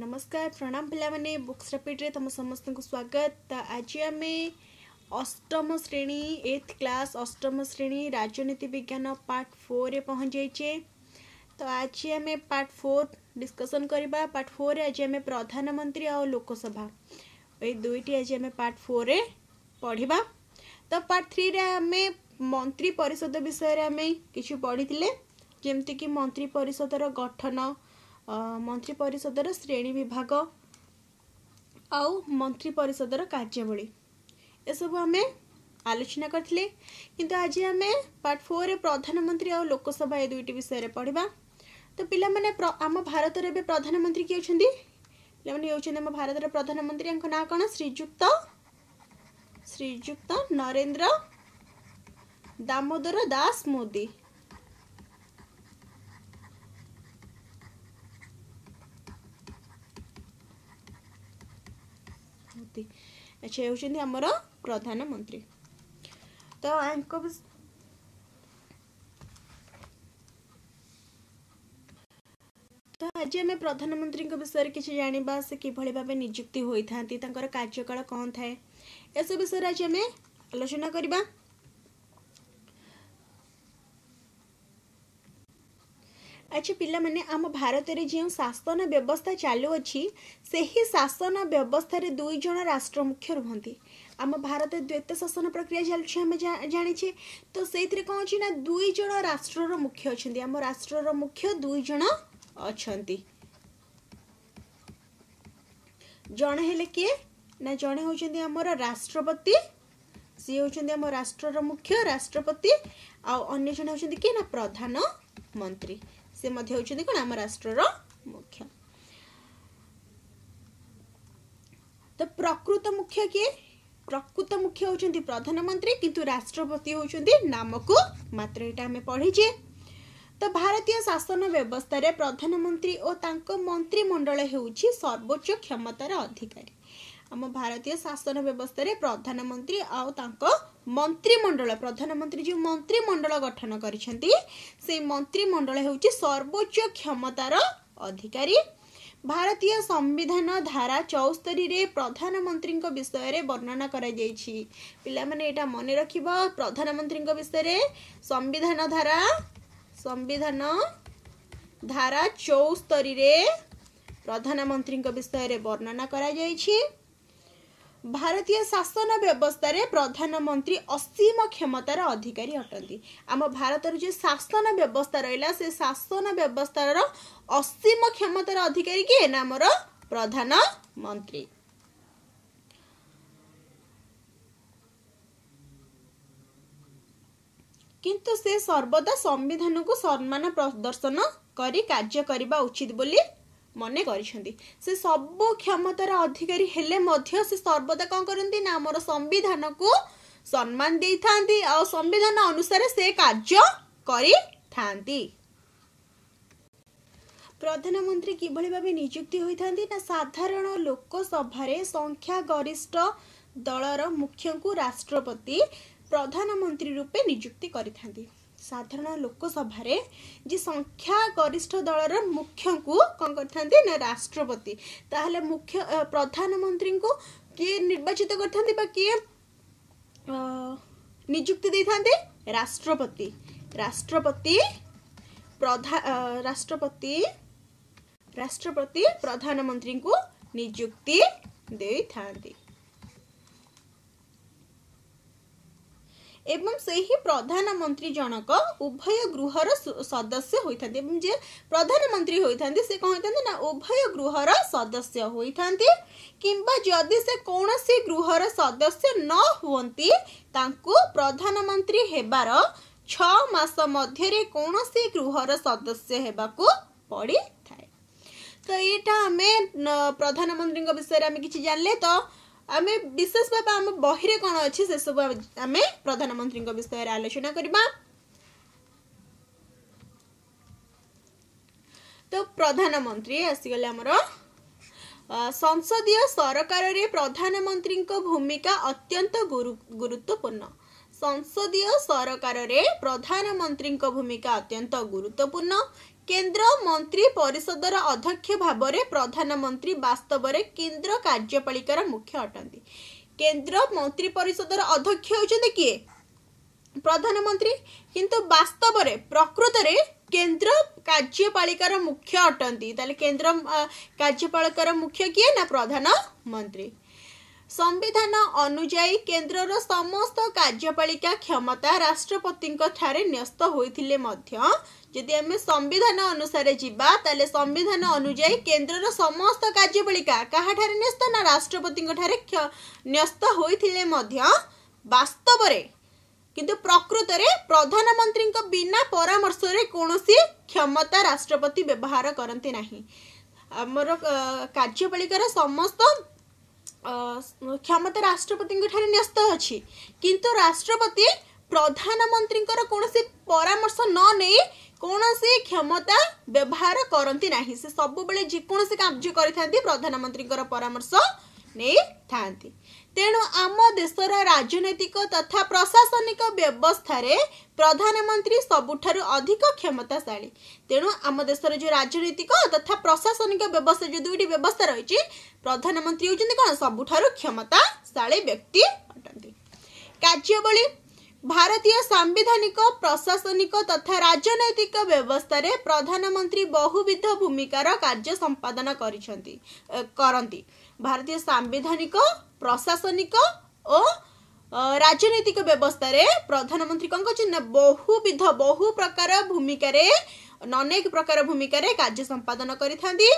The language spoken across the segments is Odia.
नमस्कार प्रणाम पाने बुक्स रैपिड तुम समस्त को स्वागत तो आज आम अष्टम श्रेणी एथ क्लास अष्टम श्रेणी राजनीति विज्ञान पार्ट फोर में पहुँचे तो आज आम पार्ट फोर डिस्कसन करवा पार्ट फोर आज आम प्रधानमंत्री आ लोकसभा दुईटी आज आम पार्ट फोर में पढ़वा तो पार्ट थ्री आम मंत्री परिषद विषय कि पढ़ी जमीक मंत्री परिषदर गठन ମନ୍ତ୍ରୀ ପରିଷଦର ଶ୍ରେଣୀ ବିଭାଗ ଆଉ ମନ୍ତ୍ରୀ ପରିଷଦର କାର୍ଯ୍ୟାବଳୀ ଏସବୁ ଆମେ ଆଲୋଚନା କରିଥିଲେ କିନ୍ତୁ ଆଜି ଆମେ ପାର୍ଟ ଫୋର୍ରେ ପ୍ରଧାନମନ୍ତ୍ରୀ ଆଉ ଲୋକସଭା ଏ ଦୁଇଟି ବିଷୟରେ ପଢ଼ିବା ତ ପିଲାମାନେ ଆମ ଭାରତରେ ଏବେ ପ୍ରଧାନମନ୍ତ୍ରୀ କିଏ ଅଛନ୍ତି ପିଲାମାନେ ହେଉଛନ୍ତି ଆମ ଭାରତର ପ୍ରଧାନମନ୍ତ୍ରୀଙ୍କ ନାଁ କ'ଣ ଶ୍ରୀଯୁକ୍ତ ଶ୍ରୀଯୁକ୍ତ ନରେନ୍ଦ୍ର ଦାମୋଦର ଦାସ ମୋଦି मोदी अच्छा हूँ आम प्रधानमंत्री तो तो आज आम प्रधानमंत्री विषय में किसी जानवा से किभली भाव निजुक्ति कार्यकाल कौन थाए यह सब विषय आज आम आलोचना करवा ଅଛି ପିଲାମାନେ ଆମ ଭାରତରେ ଯେଉଁ ଶାସନ ବ୍ୟବସ୍ଥା ଚାଲୁଅଛି ସେହି ଶାସନ ବ୍ୟବସ୍ଥାରେ ଦୁଇ ଜଣ ରାଷ୍ଟ୍ର ମୁଖ୍ୟ ରୁହନ୍ତି ଆମ ଭାରତରେ ଦ୍ୱୈତ ଶାସନ ପ୍ରକ୍ରିୟା ଚାଲିଛି ଆମେ ଜାଣିଛେ ତ ସେଇଥିରେ କ'ଣ ଅଛି ନା ଦୁଇ ଜଣ ରାଷ୍ଟ୍ରର ମୁଖ୍ୟ ଅଛନ୍ତି ଆମ ରାଷ୍ଟ୍ରର ମୁଖ୍ୟ ଦୁଇ ଜଣ ଅଛନ୍ତି ଜଣେ ହେଲେ କିଏ ନା ଜଣେ ହେଉଛନ୍ତି ଆମର ରାଷ୍ଟ୍ରପତି ସିଏ ହେଉଛନ୍ତି ଆମ ରାଷ୍ଟ୍ରର ମୁଖ୍ୟ ରାଷ୍ଟ୍ରପତି ଆଉ ଅନ୍ୟ ଜଣେ ହେଉଛନ୍ତି କିଏ ନା ପ୍ରଧାନମନ୍ତ୍ରୀ ସେ ମଧ୍ୟ ହେଉଛନ୍ତି କ'ଣ ଆମ ରାଷ୍ଟ୍ରର ମୁଖ୍ୟ ତ ପ୍ରକୃତ ମୁଖ୍ୟ କିଏ ପ୍ରକୃତ ମୁଖ୍ୟ ହେଉଛନ୍ତି ପ୍ରଧାନମନ୍ତ୍ରୀ କିନ୍ତୁ ରାଷ୍ଟ୍ରପତି ହେଉଛନ୍ତି ନାମକୁ ମାତ୍ର ଏଇଟା ଆମେ ପଢ଼ିଛେ ତ ଭାରତୀୟ ଶାସନ ବ୍ୟବସ୍ଥାରେ ପ୍ରଧାନମନ୍ତ୍ରୀ ଓ ତାଙ୍କ ମନ୍ତ୍ରୀମଣ୍ଡଳ ହେଉଛି ସର୍ବୋଚ୍ଚ କ୍ଷମତାର ଅଧିକାରୀ ଆମ ଭାରତୀୟ ଶାସନ ବ୍ୟବସ୍ଥାରେ ପ୍ରଧାନମନ୍ତ୍ରୀ ଆଉ ତାଙ୍କ ମନ୍ତ୍ରୀମଣ୍ଡଳ ପ୍ରଧାନମନ୍ତ୍ରୀ ଯେଉଁ ମନ୍ତ୍ରୀମଣ୍ଡଳ ଗଠନ କରିଛନ୍ତି ସେଇ ମନ୍ତ୍ରୀମଣ୍ଡଳ ହେଉଛି ସର୍ବୋଚ୍ଚ କ୍ଷମତାର ଅଧିକାରୀ ଭାରତୀୟ ସମ୍ବିଧାନ ଧାରା ଚଉସ୍ତରୀରେ ପ୍ରଧାନମନ୍ତ୍ରୀଙ୍କ ବିଷୟରେ ବର୍ଣ୍ଣନା କରାଯାଇଛି ପିଲାମାନେ ଏଇଟା ମନେ ରଖିବ ପ୍ରଧାନମନ୍ତ୍ରୀଙ୍କ ବିଷୟରେ ସମ୍ବିଧାନ ଧାରା ସମ୍ବିଧାନ ଧାରା ଚଉସ୍ତରୀରେ ପ୍ରଧାନମନ୍ତ୍ରୀଙ୍କ ବିଷୟରେ ବର୍ଣ୍ଣନା କରାଯାଇଛି ଭାରତୀୟ ଶାସନ ବ୍ୟବସ୍ଥାରେ ପ୍ରଧାନମନ୍ତ୍ରୀ ଅସୀମ କ୍ଷମତାର ଅଧିକାରୀ ଅଟନ୍ତି ଆମ ଭାରତର ଯେଉଁ ଶାସନ ବ୍ୟବସ୍ଥା ରହିଲା ସେ ଶାସନ ବ୍ୟବସ୍ଥାର ଅସୀମ କ୍ଷମତାର ଅଧିକାରୀ କିଏ ନା ଆମର ପ୍ରଧାନମନ୍ତ୍ରୀ କିନ୍ତୁ ସେ ସର୍ବଦା ସମ୍ବିଧାନକୁ ସମ୍ମାନ ପ୍ରଦର୍ଶନ କରି କାର୍ଯ୍ୟ କରିବା ଉଚିତ ବୋଲି ମନେ କରିଛନ୍ତି ସେ ସବୁ କ୍ଷମତାର ଅଧିକାରୀ ହେଲେ ମଧ୍ୟ ସେ ସର୍ବଦା କ'ଣ କରନ୍ତି ନା ଆମର ସମ୍ବିଧାନକୁ ସମ୍ମାନ ଦେଇଥାନ୍ତି ଆଉ ସମ୍ବିଧାନ ଅନୁସାରେ ସେ କାର୍ଯ୍ୟ କରିଥାନ୍ତି ପ୍ରଧାନମନ୍ତ୍ରୀ କିଭଳି ଭାବେ ନିଯୁକ୍ତି ହୋଇଥାନ୍ତି ନା ସାଧାରଣ ଲୋକସଭାରେ ସଂଖ୍ୟା ଗରିଷ୍ଠ ଦଳର ମୁଖ୍ୟଙ୍କୁ ରାଷ୍ଟ୍ରପତି ପ୍ରଧାନମନ୍ତ୍ରୀ ରୂପେ ନିଯୁକ୍ତି କରିଥାନ୍ତି साधारण लोकसभार जे संख्यागरिष्ठ दल र मुख्यु कति न राष्ट्रपति मुख्य तुख्य को के निर्वाचित गरिक्ति दि्रपति राष्ट्रपति राष्ट्रपति प्रधान राष्ट्रपति राष्ट्रपति प्रधानमन्त्री नियुक्ति दिन ଏବଂ ସେହି ପ୍ରଧାନମନ୍ତ୍ରୀ ଜଣକ ଉଭୟ ଗୃହର ସଦସ୍ୟ ହୋଇଥାନ୍ତି ଏବଂ ଯିଏ ପ୍ରଧାନମନ୍ତ୍ରୀ ହୋଇଥାନ୍ତି ସେ କ'ଣ ହୋଇଥାନ୍ତି ନା ଉଭୟ ଗୃହର ସଦସ୍ୟ ହୋଇଥାନ୍ତି କିମ୍ବା ଯଦି ସେ କୌଣସି ଗୃହର ସଦସ୍ୟ ନ ହୁଅନ୍ତି ତାଙ୍କୁ ପ୍ରଧାନମନ୍ତ୍ରୀ ହେବାର ଛଅ ମାସ ମଧ୍ୟରେ କୌଣସି ଗୃହର ସଦସ୍ୟ ହେବାକୁ ପଡ଼ିଥାଏ ତ ଏଇଟା ଆମେ ପ୍ରଧାନମନ୍ତ୍ରୀଙ୍କ ବିଷୟରେ ଆମେ କିଛି ଜାଣିଲେ ତ ଆମେ ବିଶେଷ ଭାବେ ଆମ ବହିରେ କ'ଣ ଅଛି ସେସବୁ ଆମେ ପ୍ରଧାନମନ୍ତ୍ରୀଙ୍କ ବିଷୟରେ ଆଲୋଚନା କରିବା ତ ପ୍ରଧାନମନ୍ତ୍ରୀ ଆସିଗଲେ ଆମର ସଂସଦୀୟ ସରକାରରେ ପ୍ରଧାନମନ୍ତ୍ରୀଙ୍କ ଭୂମିକା ଅତ୍ୟନ୍ତ ଗୁରୁତ୍ୱପୂର୍ଣ୍ଣ ସଂସଦୀୟ ସରକାରରେ ପ୍ରଧାନମନ୍ତ୍ରୀଙ୍କ ଭୂମିକା ଅତ୍ୟନ୍ତ ଗୁରୁତ୍ୱପୂର୍ଣ୍ଣ କେନ୍ଦ୍ର ମନ୍ତ୍ରୀ ପରିଷଦର ଅଧ୍ୟକ୍ଷ ଭାବରେ ପ୍ରଧାନମନ୍ତ୍ରୀ ବାସ୍ତବରେ କେନ୍ଦ୍ର କାର୍ଯ୍ୟପାଳିକାର ମୁଖ୍ୟ ଅଟନ୍ତି କେନ୍ଦ୍ର ମନ୍ତ୍ରୀ ପରିଷଦର ଅଧ୍ୟକ୍ଷ ହେଉଛନ୍ତି କିଏ ପ୍ରଧାନମନ୍ତ୍ରୀ କିନ୍ତୁ ବାସ୍ତବରେ ପ୍ରକୃତରେ କେନ୍ଦ୍ର କାର୍ଯ୍ୟପାଳିକାର ମୁଖ୍ୟ ଅଟନ୍ତି ତାହେଲେ କେନ୍ଦ୍ର କାର୍ଯ୍ୟପାଳିକାର ମୁଖ୍ୟ କିଏ ନା ପ୍ରଧାନମନ୍ତ୍ରୀ ସମ୍ବିଧାନ ଅନୁଯାୟୀ କେନ୍ଦ୍ରର ସମସ୍ତ କାର୍ଯ୍ୟପାଳିକା କ୍ଷମତା ରାଷ୍ଟ୍ରପତିଙ୍କ ଠାରେ ନ୍ୟସ୍ତ ହୋଇଥିଲେ ମଧ୍ୟ ଯଦି ଆମେ ସମ୍ବିଧାନ ଅନୁସାରେ ଯିବା ତାହେଲେ ସମ୍ବିଧାନ ଅନୁଯାୟୀ କେନ୍ଦ୍ରର ସମସ୍ତ କାର୍ଯ୍ୟପାଳିକା କାହାଠାରେ ନ୍ୟସ୍ତ ନା ରାଷ୍ଟ୍ରପତିଙ୍କ ଠାରେ ନ୍ୟସ୍ତ ହୋଇଥିଲେ ମଧ୍ୟ ବାସ୍ତବରେ କିନ୍ତୁ ପ୍ରକୃତରେ ପ୍ରଧାନମନ୍ତ୍ରୀଙ୍କ ବିନା ପରାମର୍ଶରେ କୌଣସି କ୍ଷମତା ରାଷ୍ଟ୍ରପତି ବ୍ୟବହାର କରନ୍ତି ନାହିଁ ଆମର କାର୍ଯ୍ୟପାଳିକାର ସମସ୍ତ କ୍ଷମତା ରାଷ୍ଟ୍ରପତିଙ୍କ ଠାରେ ନ୍ୟସ୍ତ ଅଛି କିନ୍ତୁ ରାଷ୍ଟ୍ରପତି ପ୍ରଧାନମନ୍ତ୍ରୀଙ୍କର କୌଣସି ପରାମର୍ଶ ନ ନେଇ କୌଣସି କ୍ଷମତା ବ୍ୟବହାର କରନ୍ତି ନାହିଁ ସେ ସବୁବେଳେ ଯେକୌଣସି କାର୍ଯ୍ୟ କରିଥାନ୍ତି ପ୍ରଧାନମନ୍ତ୍ରୀଙ୍କର ପରାମର୍ଶ ନେଇଥାନ୍ତି ତେଣୁ ଆମ ଦେଶର ରାଜନୈତିକ ତଥା ପ୍ରଶାସନିକ ବ୍ୟବସ୍ଥାରେ ପ୍ରଧାନମନ୍ତ୍ରୀ ସବୁଠାରୁ ଅଧିକ କ୍ଷମତାଶାଳୀ ତେଣୁ ଆମ ଦେଶର ଯେଉଁ ରାଜନୈତିକ ତଥା ପ୍ରଶାସନିକ ବ୍ୟବସ୍ଥା ଯେଉଁ ଦୁଇଟି ବ୍ୟବସ୍ଥା ରହିଛି ପ୍ରଧାନମନ୍ତ୍ରୀ ହେଉଛନ୍ତି କ'ଣ ସବୁଠାରୁ କ୍ଷମତାଶାଳୀ ବ୍ୟକ୍ତି ଅଟନ୍ତି କାର୍ଯ୍ୟବଳୀ ଭାରତୀୟ ସାମ୍ବିଧାନିକ ପ୍ରଶାସନିକ ତଥା ରାଜନୈତିକ ବ୍ୟବସ୍ଥାରେ ପ୍ରଧାନମନ୍ତ୍ରୀ ବହୁବିଧ ଭୂମିକାର କାର୍ଯ୍ୟ ସମ୍ପାଦନ କରିଛନ୍ତି କରନ୍ତି ଭାରତୀୟ ସାମ୍ବିଧାନିକ ପ୍ରଶାସନିକ ଓ ରାଜନୈତିକ ବ୍ୟବସ୍ଥାରେ ପ୍ରଧାନମନ୍ତ୍ରୀ କ'ଣ କହିଛନ୍ତି ନା ବହୁବିଧ ବହୁ ପ୍ରକାର ଭୂମିକାରେ ଅନେକ ପ୍ରକାର ଭୂମିକାରେ କାର୍ଯ୍ୟ ସମ୍ପାଦନ କରିଥାନ୍ତି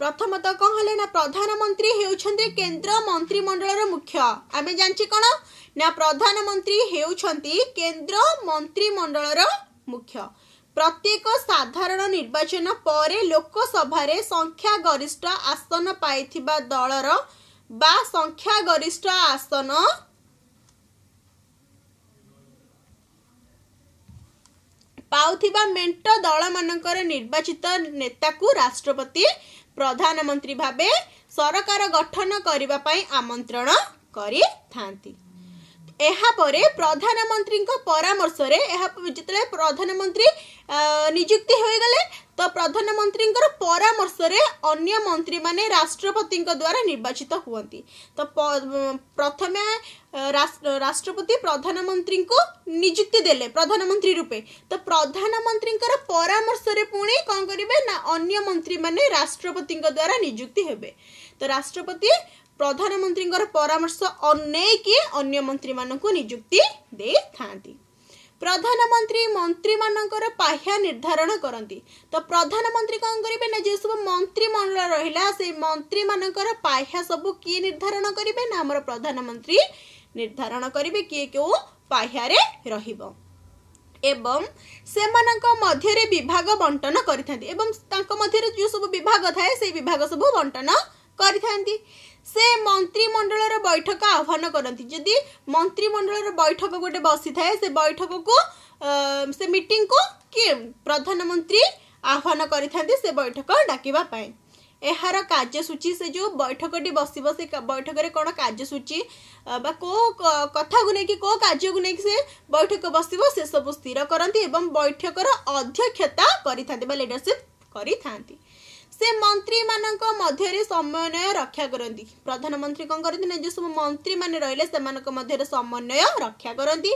ପ୍ରଥମତଃ କ'ଣ ହେଲେ ନା ପ୍ରଧାନମନ୍ତ୍ରୀ ହେଉଛନ୍ତି କେନ୍ଦ୍ର ମନ୍ତ୍ରିମଣ୍ଡଳର ମୁଖ୍ୟ ଆମେ ଜାଣିଛେ କ'ଣ ନା ପ୍ରଧାନମନ୍ତ୍ରୀ ହେଉଛନ୍ତି କେନ୍ଦ୍ର ମନ୍ତ୍ରିମଣ୍ଡଳର ମୁଖ୍ୟ ପ୍ରତ୍ୟେକ ସାଧାରଣ ନିର୍ବାଚନ ପରେ ଲୋକସଭାରେ ସଂଖ୍ୟାଗରିଷ୍ଠ ଆସନ ପାଇଥିବା ଦଳର ବା ସଂଖ୍ୟାଗରିଷ୍ଠ ଆସନ ପାଉଥିବା ମେଣ୍ଟ ଦଳମାନଙ୍କର ନିର୍ବାଚିତ ନେତାକୁ ରାଷ୍ଟ୍ରପତି ପ୍ରଧାନମନ୍ତ୍ରୀ ଭାବେ ସରକାର ଗଠନ କରିବା ପାଇଁ ଆମନ୍ତ୍ରଣ କରିଥାନ୍ତି ଏହାପରେ ପ୍ରଧାନମନ୍ତ୍ରୀଙ୍କ ପରାମର୍ଶରେ ଏହା ଯେତେବେଳେ ପ୍ରଧାନମନ୍ତ୍ରୀ ନିଯୁକ୍ତି ହୋଇଗଲେ ତ ପ୍ରଧାନମନ୍ତ୍ରୀଙ୍କର ପରାମର୍ଶରେ ଅନ୍ୟ ମନ୍ତ୍ରୀମାନେ ରାଷ୍ଟ୍ରପତିଙ୍କ ଦ୍ୱାରା ନିର୍ବାଚିତ ହୁଅନ୍ତି ତ ପ୍ରଥମେ ରାଷ୍ଟ୍ରପତି ପ୍ରଧାନମନ୍ତ୍ରୀଙ୍କୁ ନିଯୁକ୍ତି ଦେଲେ ପ୍ରଧାନମନ୍ତ୍ରୀ ରୂପେ ତ ପ୍ରଧାନମନ୍ତ୍ରୀଙ୍କର ପରାମର୍ଶରେ ପୁଣି କ'ଣ କରିବେ ନା ଅନ୍ୟ ମନ୍ତ୍ରୀମାନେ ରାଷ୍ଟ୍ରପତିଙ୍କ ଦ୍ୱାରା ନିଯୁକ୍ତି ହେବେ ତ ରାଷ୍ଟ୍ରପତି ପ୍ରଧାନମନ୍ତ୍ରୀଙ୍କର ପରାମର୍ଶ ଅନେଇକି ଅନ୍ୟ ମନ୍ତ୍ରୀମାନଙ୍କୁ ନିଯୁକ୍ତି ଦେଇଥାନ୍ତି ପ୍ରଧାନମନ୍ତ୍ରୀ ମନ୍ତ୍ରୀମାନଙ୍କର ପାହ୍ୟା ନିର୍ଦ୍ଧାରଣ କରନ୍ତି ତ ପ୍ରଧାନମନ୍ତ୍ରୀ କ'ଣ କରିବେ ନା ଯେଉଁସବୁ ମନ୍ତ୍ରୀମଣ୍ଡଳ ରହିଲା ସେଇ ମନ୍ତ୍ରୀମାନଙ୍କର ପାହ୍ୟା ସବୁ କିଏ ନିର୍ଦ୍ଧାରଣ କରିବେ ନା ଆମର ପ୍ରଧାନମନ୍ତ୍ରୀ ନିର୍ଦ୍ଧାରଣ କରିବେ କିଏ କେଉଁ ପାହ୍ୟାରେ ରହିବ ଏବଂ ସେମାନଙ୍କ ମଧ୍ୟରେ ବିଭାଗ ବଣ୍ଟନ କରିଥାନ୍ତି ଏବଂ ତାଙ୍କ ମଧ୍ୟରେ ଯେଉଁ ସବୁ ବିଭାଗ ଥାଏ ସେଇ ବିଭାଗ ସବୁ ବଣ୍ଟନ କରିଥାନ୍ତି ସେ ମନ୍ତ୍ରିମଣ୍ଡଳର ବୈଠକ ଆହ୍ୱାନ କରନ୍ତି ଯଦି ମନ୍ତ୍ରିମଣ୍ଡଳର ବୈଠକ ଗୋଟେ ବସିଥାଏ ସେ ବୈଠକକୁ ସେ ମିଟିଂକୁ କିଏ ପ୍ରଧାନମନ୍ତ୍ରୀ ଆହ୍ୱାନ କରିଥାନ୍ତି ସେ ବୈଠକ ଡାକିବା ପାଇଁ ଏହାର କାର୍ଯ୍ୟସୂଚୀ ସେ ଯେଉଁ ବୈଠକଟି ବସିବ ସେ ବୈଠକରେ କ'ଣ କାର୍ଯ୍ୟସୂଚୀ ବା କେଉଁ କଥାକୁ ନେଇକି କେଉଁ କାର୍ଯ୍ୟକୁ ନେଇକି ସେ ବୈଠକ ବସିବ ସେସବୁ ସ୍ଥିର କରନ୍ତି ଏବଂ ବୈଠକର ଅଧ୍ୟକ୍ଷତା କରିଥାନ୍ତି ବା ଲିଡରସିପ୍ କରିଥାନ୍ତି ସେ ମନ୍ତ୍ରୀମାନଙ୍କ ମଧ୍ୟରେ ସମନ୍ୱୟ ରକ୍ଷା କରନ୍ତି ପ୍ରଧାନମନ୍ତ୍ରୀ କ'ଣ କରନ୍ତି ନା ଯେଉଁ ସବୁ ମନ୍ତ୍ରୀମାନେ ରହିଲେ ସେମାନଙ୍କ ମଧ୍ୟରେ ସମନ୍ୱୟ ରକ୍ଷା କରନ୍ତି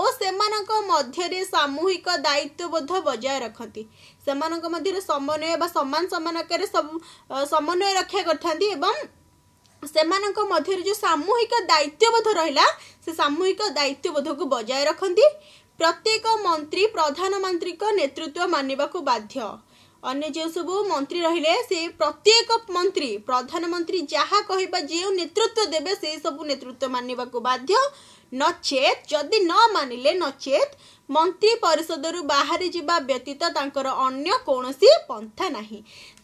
ଓ ସେମାନଙ୍କ ମଧ୍ୟରେ ସାମୁହିକ ଦାୟିତ୍ୱବୋଧ ବଜାୟ ରଖନ୍ତି ସେମାନଙ୍କ ମଧ୍ୟରେ ସମନ୍ୱୟ ବା ସମାନ ସମାନ ଆକାରରେ ସବୁ ସମନ୍ୱୟ ରକ୍ଷା କରିଥାନ୍ତି ଏବଂ ସେମାନଙ୍କ ମଧ୍ୟରେ ଯେଉଁ ସାମୁହିକ ଦାୟିତ୍ୱବୋଧ ରହିଲା ସେ ସାମୁହିକ ଦାୟିତ୍ୱବୋଧକୁ ବଜାୟ ରଖନ୍ତି ପ୍ରତ୍ୟେକ ମନ୍ତ୍ରୀ ପ୍ରଧାନମନ୍ତ୍ରୀଙ୍କ ନେତୃତ୍ୱ ମାନିବାକୁ ବାଧ୍ୟ ଅନ୍ୟ ଯେଉଁ ସବୁ ମନ୍ତ୍ରୀ ରହିଲେ ସେ ପ୍ରତ୍ୟେକ ମନ୍ତ୍ରୀ ପ୍ରଧାନମନ୍ତ୍ରୀ ଯାହା କହିବା ଯେଉଁ ନେତୃତ୍ୱ ଦେବେ ସେ ସବୁ ନେତୃତ୍ୱ ମାନିବାକୁ ବାଧ୍ୟ ନଚେତ ଯଦି ନ ମାନିଲେ ନଚେତ ମନ୍ତ୍ରୀ ପରିଷଦରୁ ବାହାରି ଯିବା ବ୍ୟତୀତ ତାଙ୍କର ଅନ୍ୟ କୌଣସି ପନ୍ଥା ନାହିଁ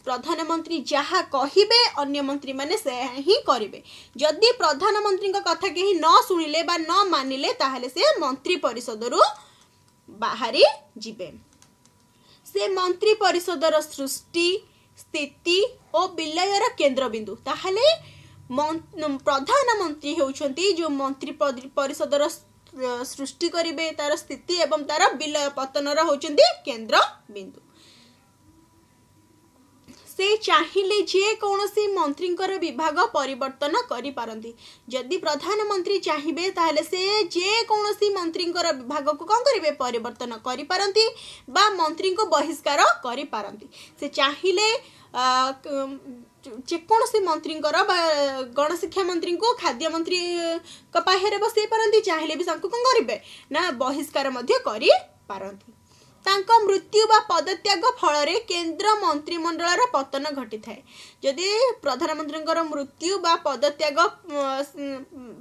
ପ୍ରଧାନମନ୍ତ୍ରୀ ଯାହା କହିବେ ଅନ୍ୟ ମନ୍ତ୍ରୀମାନେ ସେ ହିଁ କରିବେ ଯଦି ପ୍ରଧାନମନ୍ତ୍ରୀଙ୍କ କଥା କେହି ନ ଶୁଣିଲେ ବା ନ ମାନିଲେ ତାହେଲେ ସେ ମନ୍ତ୍ରୀ ପରିଷଦରୁ ବାହାରି ଯିବେ ସେ ମନ୍ତ୍ରୀ ପରିଷଦର ସୃଷ୍ଟି ସ୍ଥିତି ଓ ବିଲୟର କେନ୍ଦ୍ରବିନ୍ଦୁ ତାହେଲେ ପ୍ରଧାନମନ୍ତ୍ରୀ ହେଉଛନ୍ତି ଯେଉଁ ମନ୍ତ୍ରୀ ପରିଷଦର ସୃଷ୍ଟି କରିବେ ତାର ସ୍ଥିତି ଏବଂ ତାର ବିଲୟ ପତନର ହେଉଛନ୍ତି କେନ୍ଦ୍ରବିନ୍ଦୁ সে চাহিলে যে কৌশি মন্ত্রীঙ্কর বিভাগ পরিবর্তন করিপারতি যদি প্রধানমন্ত্রী চাহিবে তাহলে সে যে কৌশি মন্ত্রীঙ্কর বিভাগক কম করবে পরিবর্তন করিপারতি বা মন্ত্রীঙ্ বহিষ্কার করিপারতি সে চাহিলে ଯେକୌଣସି ମନ୍ତ୍ରୀଙ୍କର ବା ଗଣଶିକ୍ଷା ମନ୍ତ୍ରୀଙ୍କୁ ଖାଦ୍ୟମନ୍ତ୍ରୀଙ୍କ ପାଖରେ ବସେଇ ପାରନ୍ତି ଚାହିଁଲେ ବି ତାଙ୍କୁ କ'ଣ କରିବେ ନା ବହିଷ୍କାର ମଧ୍ୟ କରିପାରନ୍ତି ତାଙ୍କ ମୃତ୍ୟୁ ବା ପଦତ୍ୟାଗ ଫଳରେ କେନ୍ଦ୍ର ମନ୍ତ୍ରିମଣ୍ଡଳର ପତନ ଘଟିଥାଏ ଯଦି ପ୍ରଧାନମନ୍ତ୍ରୀଙ୍କର ମୃତ୍ୟୁ ବା ପଦତ୍ୟାଗ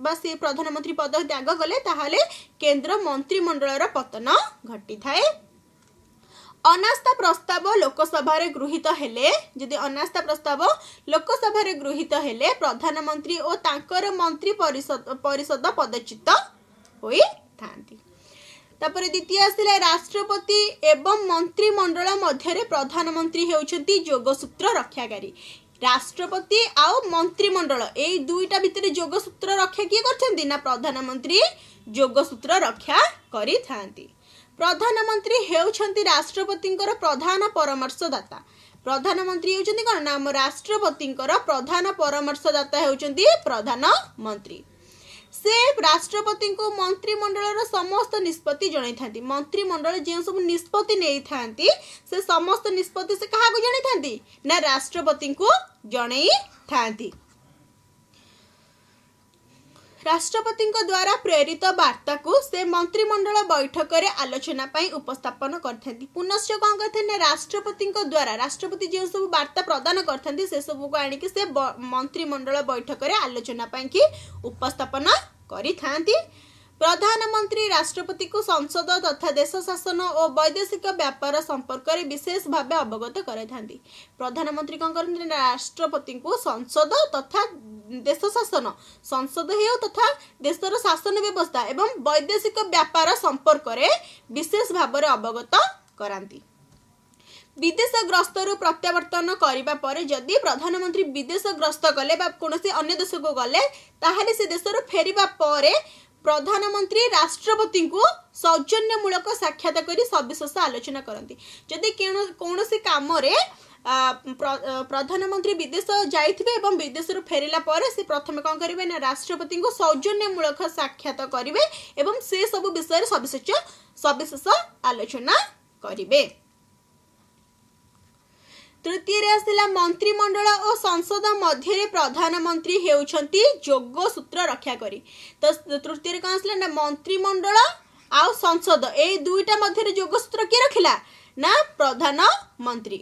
ବା ସେ ପ୍ରଧାନମନ୍ତ୍ରୀ ପଦ ତ୍ୟାଗ କଲେ ତାହେଲେ କେନ୍ଦ୍ର ମନ୍ତ୍ରିମଣ୍ଡଳର ପତନ ଘଟିଥାଏ ଅନାସ୍ଥା ପ୍ରସ୍ତାବ ଲୋକସଭାରେ ଗୃହୀତ ହେଲେ ଯଦି ଅନାସ୍ଥା ପ୍ରସ୍ତାବ ଲୋକସଭାରେ ଗୃହୀତ ହେଲେ ପ୍ରଧାନମନ୍ତ୍ରୀ ଓ ତାଙ୍କର ମନ୍ତ୍ରୀ ପରିଷଦ ପରିଷଦ ପଦଚ୍ୟୁତ ହୋଇଥାନ୍ତି ତାପରେ ଦ୍ୱିତୀୟ ଆସିଲା ରାଷ୍ଟ୍ରପତି ଏବଂ ମନ୍ତ୍ରିମଣ୍ଡଳ ମଧ୍ୟରେ ପ୍ରଧାନମନ୍ତ୍ରୀ ହେଉଛନ୍ତି ଯୋଗସୂତ୍ର ରକ୍ଷାକାରୀ ରାଷ୍ଟ୍ରପତି ଆଉ ମନ୍ତ୍ରିମଣ୍ଡଳ ଏଇ ଦୁଇଟା ଭିତରେ ଯୋଗସୂତ୍ର ରକ୍ଷା କିଏ କରିଛନ୍ତି ନା ପ୍ରଧାନମନ୍ତ୍ରୀ ଯୋଗସୂତ୍ର ରକ୍ଷା କରିଥାନ୍ତି ପ୍ରଧାନମନ୍ତ୍ରୀ ହେଉଛନ୍ତି ରାଷ୍ଟ୍ରପତିଙ୍କର ପ୍ରଧାନ ପରାମର୍ଶଦାତା ପ୍ରଧାନମନ୍ତ୍ରୀ ହେଉଛନ୍ତି କ'ଣ ନା ଆମ ରାଷ୍ଟ୍ରପତିଙ୍କର ପ୍ରଧାନ ପରାମର୍ଶଦାତା ହେଉଛନ୍ତି ପ୍ରଧାନମନ୍ତ୍ରୀ ସେ ରାଷ୍ଟ୍ରପତିଙ୍କୁ ମନ୍ତ୍ରୀମଣ୍ଡଳର ସମସ୍ତ ନିଷ୍ପତ୍ତି ଜଣାଇଥାନ୍ତି ମନ୍ତ୍ରୀମଣ୍ଡଳ ଯେଉଁ ସବୁ ନିଷ୍ପତ୍ତି ନେଇଥାନ୍ତି ସେ ସମସ୍ତ ନିଷ୍ପତ୍ତି ସେ କାହାକୁ ଜଣାଇଥାନ୍ତି ନା ରାଷ୍ଟ୍ରପତିଙ୍କୁ ଜଣାଇଥାନ୍ତି ରାଷ୍ଟ୍ରପତିଙ୍କ ଦ୍ୱାରା ପ୍ରେରିତ ବାର୍ତ୍ତାକୁ ସେ ମନ୍ତ୍ରିମଣ୍ଡଳ ବୈଠକରେ ଆଲୋଚନା ପାଇଁ ଉପସ୍ଥାପନ କରିଥାନ୍ତି ପୁନଶ୍ଚ କ'ଣ କରିଥାନ୍ତି ନା ରାଷ୍ଟ୍ରପତିଙ୍କ ଦ୍ୱାରା ରାଷ୍ଟ୍ରପତି ଯେଉଁ ସବୁ ବାର୍ତ୍ତା ପ୍ରଦାନ କରିଥାନ୍ତି ସେସବୁକୁ ଆଣିକି ସେ ମନ୍ତ୍ରିମଣ୍ଡଳ ବୈଠକରେ ଆଲୋଚନା ପାଇଁକି ଉପସ୍ଥାପନ କରିଥାନ୍ତି ପ୍ରଧାନମନ୍ତ୍ରୀ ରାଷ୍ଟ୍ରପତିଙ୍କୁ ସଂସଦ ତଥା ଦେଶ ଶାସନ ଓ ବୈଦେଶିକ ବ୍ୟାପାର ସମ୍ପର୍କରେ ବିଶେଷ ଭାବେ ଅବଗତ କରାଇଥାନ୍ତି ପ୍ରଧାନମନ୍ତ୍ରୀ କ'ଣ କରନ୍ତି ରାଷ୍ଟ୍ରପତିଙ୍କୁ ସଂସଦ ତଥା ଦେଶ ଶାସନ ସଂସଦ ହେଉ ତଥା ଦେଶର ଶାସନ ବ୍ୟବସ୍ଥା ଏବଂ ବୈଦେଶିକ ବ୍ୟାପାର ସମ୍ପର୍କରେ ବିଶେଷ ଭାବରେ ଅବଗତ କରାନ୍ତି ବିଦେଶ ଗ୍ରସ୍ତରୁ ପ୍ରତ୍ୟାବର୍ତ୍ତନ କରିବା ପରେ ଯଦି ପ୍ରଧାନମନ୍ତ୍ରୀ ବିଦେଶ ଗ୍ରସ୍ତ କଲେ ବା କୌଣସି ଅନ୍ୟ ଦେଶକୁ ଗଲେ ତାହେଲେ ସେ ଦେଶରୁ ଫେରିବା ପରେ ପ୍ରଧାନମନ୍ତ୍ରୀ ରାଷ୍ଟ୍ରପତିଙ୍କୁ ସୌଜନ୍ୟମୂଳକ ସାକ୍ଷାତ କରି ସବିଶେଷ ଆଲୋଚନା କରନ୍ତି ଯଦି କୌଣସି କାମରେ ପ୍ରଧାନମନ୍ତ୍ରୀ ବିଦେଶ ଯାଇଥିବେ ଏବଂ ବିଦେଶରୁ ଫେରିଲା ପରେ ସେ ପ୍ରଥମେ କ'ଣ କରିବେ ନା ରାଷ୍ଟ୍ରପତିଙ୍କୁ ସୌଜନ୍ୟମୂଳକ ସାକ୍ଷାତ କରିବେ ଏବଂ ସେ ସବୁ ବିଷୟରେ ସବିଶେଷ ସବିଶେଷ ଆଲୋଚନା କରିବେ ତୃତୀୟରେ ଆସିଲା ମନ୍ତ୍ରିମଣ୍ଡଳ ଓ ସଂସଦ ମଧ୍ୟରେ ପ୍ରଧାନମନ୍ତ୍ରୀ ହେଉଛନ୍ତି ଯୋଗ ସୂତ୍ର ରକ୍ଷା କରି ତ ତୃତୀୟରେ କ'ଣ ଆସିଲା ନା ମନ୍ତ୍ରିମଣ୍ଡଳ ଆଉ ସଂସଦ ଏଇ ଦୁଇଟା ମଧ୍ୟରେ ଯୋଗସୂତ୍ର କିଏ ରଖିଲା ନା ପ୍ରଧାନମନ୍ତ୍ରୀ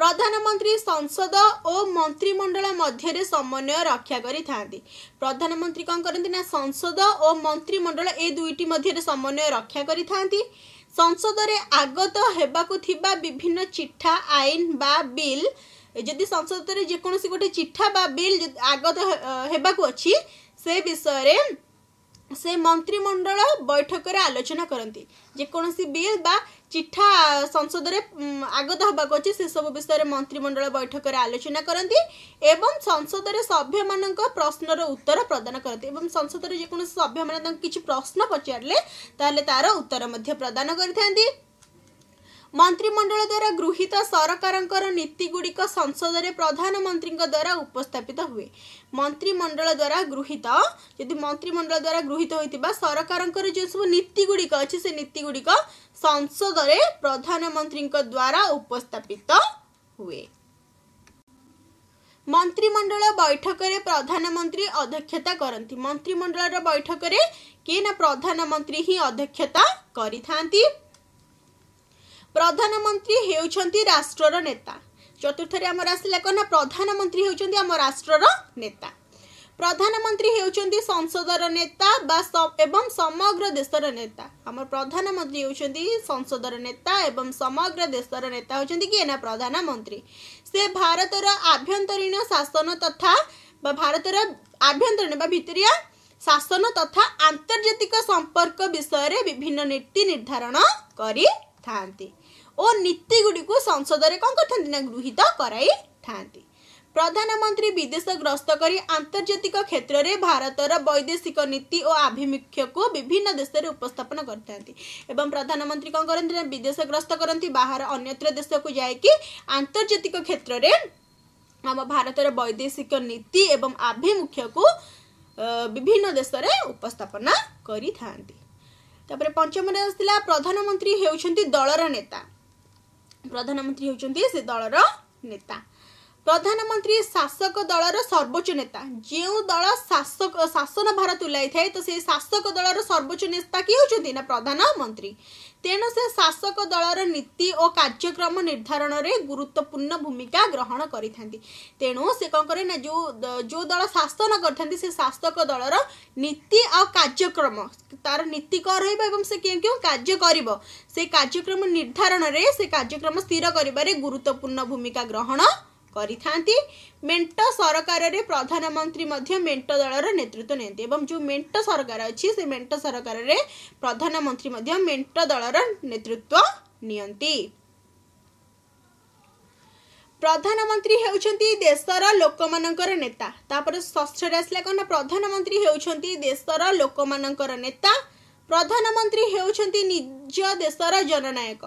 ପ୍ରଧାନମନ୍ତ୍ରୀ ସଂସଦ ଓ ମନ୍ତ୍ରିମଣ୍ଡଳ ମଧ୍ୟରେ ସମନ୍ୱୟ ରକ୍ଷା କରିଥାନ୍ତି ପ୍ରଧାନମନ୍ତ୍ରୀ କ'ଣ କରନ୍ତି ନା ସଂସଦ ଓ ମନ୍ତ୍ରିମଣ୍ଡଳ ଏ ଦୁଇଟି ମଧ୍ୟରେ ସମନ୍ୱୟ ରକ୍ଷା କରିଥାନ୍ତି ସଂସଦରେ ଆଗତ ହେବାକୁ ଥିବା ବିଭିନ୍ନ ଚିଠା ଆଇନ ବା ବିଲ୍ ଯଦି ସଂସଦରେ ଯେକୌଣସି ଗୋଟେ ଚିଠା ବା ବିଲ୍ ଆଗତ ହେବାକୁ ଅଛି ସେ ବିଷୟରେ ସେ ମନ୍ତ୍ରୀମଣ୍ଡଳ ବୈଠକରେ ଆଲୋଚନା କରନ୍ତି ଯେକୌଣସି ବିଲ୍ ବା ଚିଠା ସଂସଦରେ ଆଗତ ହେବାକୁ ଅଛି ସେସବୁ ବିଷୟରେ ମନ୍ତ୍ରୀମଣ୍ଡଳ ବୈଠକରେ ଆଲୋଚନା କରନ୍ତି ଏବଂ ସଂସଦରେ ସଭ୍ୟମାନଙ୍କ ପ୍ରଶ୍ନର ଉତ୍ତର ପ୍ରଦାନ କରନ୍ତି ଏବଂ ସଂସଦରେ ଯେକୌଣସି ସଭ୍ୟମାନେ ତାଙ୍କୁ କିଛି ପ୍ରଶ୍ନ ପଚାରିଲେ ତାହେଲେ ତାର ଉତ୍ତର ମଧ୍ୟ ପ୍ରଦାନ କରିଥାନ୍ତି ମନ୍ତ୍ରିମଣ୍ଡଳ ଦ୍ୱାରା ଗୃହୀତ ସରକାରଙ୍କର ନୀତିଗୁଡ଼ିକ ସଂସଦରେ ପ୍ରଧାନମନ୍ତ୍ରୀଙ୍କ ଦ୍ୱାରା ଉପସ୍ଥାପିତ ହୁଏ ମନ୍ତ୍ରିମଣ୍ଡଳ ଦ୍ୱାରା ଗୃହୀତ ଯଦି ମନ୍ତ୍ରିମଣ୍ଡଳ ଦ୍ୱାରା ଗୃହୀତ ହୋଇଥିବା ସରକାରଙ୍କର ଯେଉଁ ସବୁ ନୀତିଗୁଡ଼ିକ ଅଛି ସେ ନୀତିଗୁଡ଼ିକ ସଂସଦରେ ପ୍ରଧାନମନ୍ତ୍ରୀଙ୍କ ଦ୍ୱାରା ଉପସ୍ଥାପିତ ହୁଏ ମନ୍ତ୍ରିମଣ୍ଡଳ ବୈଠକରେ ପ୍ରଧାନମନ୍ତ୍ରୀ ଅଧ୍ୟକ୍ଷତା କରନ୍ତି ମନ୍ତ୍ରିମଣ୍ଡଳର ବୈଠକରେ କିଏ ନା ପ୍ରଧାନମନ୍ତ୍ରୀ ହିଁ ଅଧ୍ୟକ୍ଷତା କରିଥାନ୍ତି ପ୍ରଧାନମନ୍ତ୍ରୀ ହେଉଛନ୍ତି ରାଷ୍ଟ୍ରର ନେତା ଚତୁର୍ଥରେ ଆମର ଆସିଲା କ'ଣ ନା ପ୍ରଧାନମନ୍ତ୍ରୀ ହେଉଛନ୍ତି ଆମ ରାଷ୍ଟ୍ରର ନେତା ପ୍ରଧାନମନ୍ତ୍ରୀ ହେଉଛନ୍ତି ସଂସଦର ନେତା ବା ଏବଂ ସମଗ୍ର ଦେଶର ନେତା ଆମର ପ୍ରଧାନମନ୍ତ୍ରୀ ହେଉଛନ୍ତି ସଂସଦର ନେତା ଏବଂ ସମଗ୍ର ଦେଶର ନେତା ହେଉଛନ୍ତି କିଏ ନା ପ୍ରଧାନମନ୍ତ୍ରୀ ସେ ଭାରତର ଆଭ୍ୟନ୍ତରୀଣ ଶାସନ ତଥା ବା ଭାରତର ଆଭ୍ୟନ୍ତରୀଣ ବା ଭିତରିଆ ଶାସନ ତଥା ଆନ୍ତର୍ଜାତିକ ସମ୍ପର୍କ ବିଷୟରେ ବିଭିନ୍ନ ନୀତି ନିର୍ଦ୍ଧାରଣ କରିଥାନ୍ତି ଓ ନୀତିଗୁଡ଼ିକୁ ସଂସଦରେ କ'ଣ କରିଥାନ୍ତି ନା ଗୃହୀତ କରାଇଥାନ୍ତି ପ୍ରଧାନମନ୍ତ୍ରୀ ବିଦେଶ ଗ୍ରସ୍ତ କରି ଆନ୍ତର୍ଜାତିକ କ୍ଷେତ୍ରରେ ଭାରତର ବୈଦେଶିକ ନୀତି ଓ ଆଭିମୁଖ୍ୟକୁ ବିଭିନ୍ନ ଦେଶରେ ଉପସ୍ଥାପନ କରିଥାନ୍ତି ଏବଂ ପ୍ରଧାନମନ୍ତ୍ରୀ କ'ଣ କରନ୍ତି ନା ବିଦେଶ ଗ୍ରସ୍ତ କରନ୍ତି ବାହାର ଅନ୍ୟତ୍ର ଦେଶକୁ ଯାଇକି ଆନ୍ତର୍ଜାତିକ କ୍ଷେତ୍ରରେ ଆମ ଭାରତର ବୈଦେଶିକ ନୀତି ଏବଂ ଆଭିମୁଖ୍ୟକୁ ବିଭିନ୍ନ ଦେଶରେ ଉପସ୍ଥାପନା କରିଥାନ୍ତି ତାପରେ ପଞ୍ଚମରେ ଆସିଥିଲା ପ୍ରଧାନମନ୍ତ୍ରୀ ହେଉଛନ୍ତି ଦଳର ନେତା ପ୍ରଧାନମନ୍ତ୍ରୀ ହେଉଛନ୍ତି ସେ ଦଳର ନେତା ପ୍ରଧାନମନ୍ତ୍ରୀ ଶାସକ ଦଳର ସର୍ବୋଚ୍ଚ ନେତା ଯେଉଁ ଦଳ ଶାସକ ଶାସନ ଭାର ତୁଲାଇଥାଏ ତ ସେ ଶାସକ ଦଳର ସର୍ବୋଚ୍ଚ ନେତା କିଏ ହେଉଛନ୍ତି ନା ପ୍ରଧାନମନ୍ତ୍ରୀ ତେଣୁ ସେ ଶାସକ ଦଳର ନୀତି ଓ କାର୍ଯ୍ୟକ୍ରମ ନିର୍ଦ୍ଧାରଣରେ ଗୁରୁତ୍ୱପୂର୍ଣ୍ଣ ଭୂମିକା ଗ୍ରହଣ କରିଥାନ୍ତି ତେଣୁ ସେ କ'ଣ କରେ ନା ଯେଉଁ ଯେଉଁ ଦଳ ଶାସନ କରିଥାନ୍ତି ସେ ଶାସକ ଦଳର ନୀତି ଆଉ କାର୍ଯ୍ୟକ୍ରମ ତାର ନୀତି କ'ଣ ରହିବ ଏବଂ ସେ କେଉଁ କେଉଁ କାର୍ଯ୍ୟ କରିବ ସେ କାର୍ଯ୍ୟକ୍ରମ ନିର୍ଦ୍ଧାରଣରେ ସେ କାର୍ଯ୍ୟକ୍ରମ ସ୍ଥିର କରିବାରେ ଗୁରୁତ୍ୱପୂର୍ଣ୍ଣ ଭୂମିକା ଗ୍ରହଣ କରିଥାନ୍ତି ମେଣ୍ଟ ସରକାରରେ ପ୍ରଧାନମନ୍ତ୍ରୀ ମଧ୍ୟ ମେଣ୍ଟ ଦଳର ନେତୃତ୍ୱ ନିଅନ୍ତି ଏବଂ ଯେଉଁ ମେଣ୍ଟ ସରକାର ଅଛି ସେ ମେଣ୍ଟ ସରକାରରେ ପ୍ରଧାନମନ୍ତ୍ରୀ ମଧ୍ୟ ମେଣ୍ଟ ଦଳର ନେତୃତ୍ୱ ନିଅନ୍ତି ପ୍ରଧାନମନ୍ତ୍ରୀ ହେଉଛନ୍ତି ଦେଶର ଲୋକମାନଙ୍କର ନେତା ତାପରେ ଷଷ୍ଠରେ ଆସିଲା କ'ଣ ନା ପ୍ରଧାନମନ୍ତ୍ରୀ ହେଉଛନ୍ତି ଦେଶର ଲୋକମାନଙ୍କର ନେତା ପ୍ରଧାନମନ୍ତ୍ରୀ ହେଉଛନ୍ତି ନିଜ ଦେଶର ଜନନାୟକ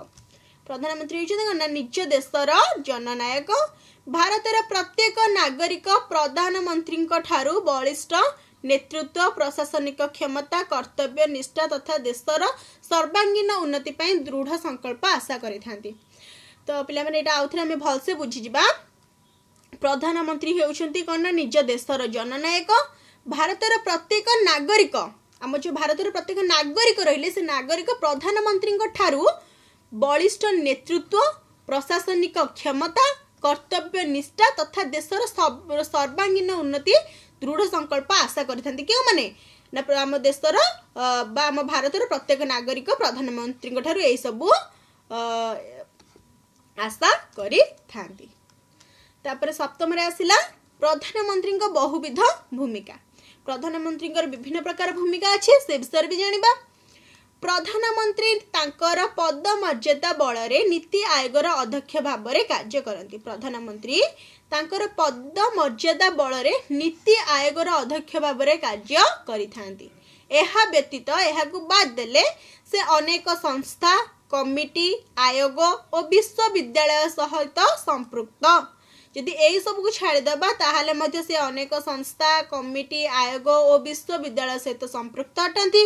ପ୍ରଧାନମନ୍ତ୍ରୀ ହେଉଛନ୍ତି କ'ଣ ନା ନିଜ ଦେଶର ଜନନାୟକ ଭାରତର ପ୍ରତ୍ୟେକ ନାଗରିକ ପ୍ରଧାନମନ୍ତ୍ରୀଙ୍କ ଠାରୁ ବଳିଷ୍ଠ ନେତୃତ୍ୱ ପ୍ରଶାସନିକ କ୍ଷମତା କର୍ତ୍ତବ୍ୟ ନିଷ୍ଠା ତଥା ଦେଶର ସର୍ବାଙ୍ଗୀନ ଉନ୍ନତି ପାଇଁ ଦୃଢ଼ ସଂକଳ୍ପ ଆଶା କରିଥାନ୍ତି ତ ପିଲାମାନେ ଏଇଟା ଆଉଥରେ ଆମେ ଭଲସେ ବୁଝିଯିବା ପ୍ରଧାନମନ୍ତ୍ରୀ ହେଉଛନ୍ତି କ'ଣ ନିଜ ଦେଶର ଜନନାୟକ ଭାରତର ପ୍ରତ୍ୟେକ ନାଗରିକ ଆମ ଯେଉଁ ଭାରତର ପ୍ରତ୍ୟେକ ନାଗରିକ ରହିଲେ ସେ ନାଗରିକ ପ୍ରଧାନମନ୍ତ୍ରୀଙ୍କ ଠାରୁ ବଳିଷ୍ଠ ନେତୃତ୍ୱ ପ୍ରଶାସନିକ କ୍ଷମତା କର୍ତ୍ତବ୍ୟ ନିଷ୍ଠା ତଥା ଦେଶର ସର୍ବାଙ୍ଗୀନ ଉନ୍ନତି ଦୃଢ଼ ସଂକଳ୍ପ ଆଶା କରିଥାନ୍ତି କେଉଁମାନେ ନା ଆମ ଦେଶର ବା ଆମ ଭାରତର ପ୍ରତ୍ୟେକ ନାଗରିକ ପ୍ରଧାନମନ୍ତ୍ରୀଙ୍କ ଠାରୁ ଏହିସବୁ ଆଶା କରିଥାନ୍ତି ତାପରେ ସପ୍ତମରେ ଆସିଲା ପ୍ରଧାନମନ୍ତ୍ରୀଙ୍କ ବହୁବିଧ ଭୂମିକା ପ୍ରଧାନମନ୍ତ୍ରୀଙ୍କର ବିଭିନ୍ନ ପ୍ରକାର ଭୂମିକା ଅଛି ସେ ବିଷୟରେ ବି ଜାଣିବା ପ୍ରଧାନମନ୍ତ୍ରୀ ତାଙ୍କର ପଦମର୍ଯ୍ୟାଦା ବଳରେ ନୀତି ଆୟୋଗର ଅଧ୍ୟକ୍ଷ ଭାବରେ କାର୍ଯ୍ୟ କରନ୍ତି ପ୍ରଧାନମନ୍ତ୍ରୀ ତାଙ୍କର ପଦମର୍ଯ୍ୟାଦା ବଳରେ ନୀତି ଆୟୋଗର ଅଧ୍ୟକ୍ଷ ଭାବରେ କାର୍ଯ୍ୟ କରିଥାନ୍ତି ଏହା ବ୍ୟତୀତ ଏହାକୁ ବାଦ୍ ଦେଲେ ସେ ଅନେକ ସଂସ୍ଥା କମିଟି ଆୟୋଗ ଓ ବିଶ୍ୱବିଦ୍ୟାଳୟ ସହିତ ସମ୍ପୃକ୍ତ ଯଦି ଏହିସବୁକୁ ଛାଡ଼ିଦେବା ତାହେଲେ ମଧ୍ୟ ସେ ଅନେକ ସଂସ୍ଥା କମିଟି ଆୟୋଗ ଓ ବିଶ୍ୱବିଦ୍ୟାଳୟ ସହିତ ସମ୍ପୃକ୍ତ ଅଟନ୍ତି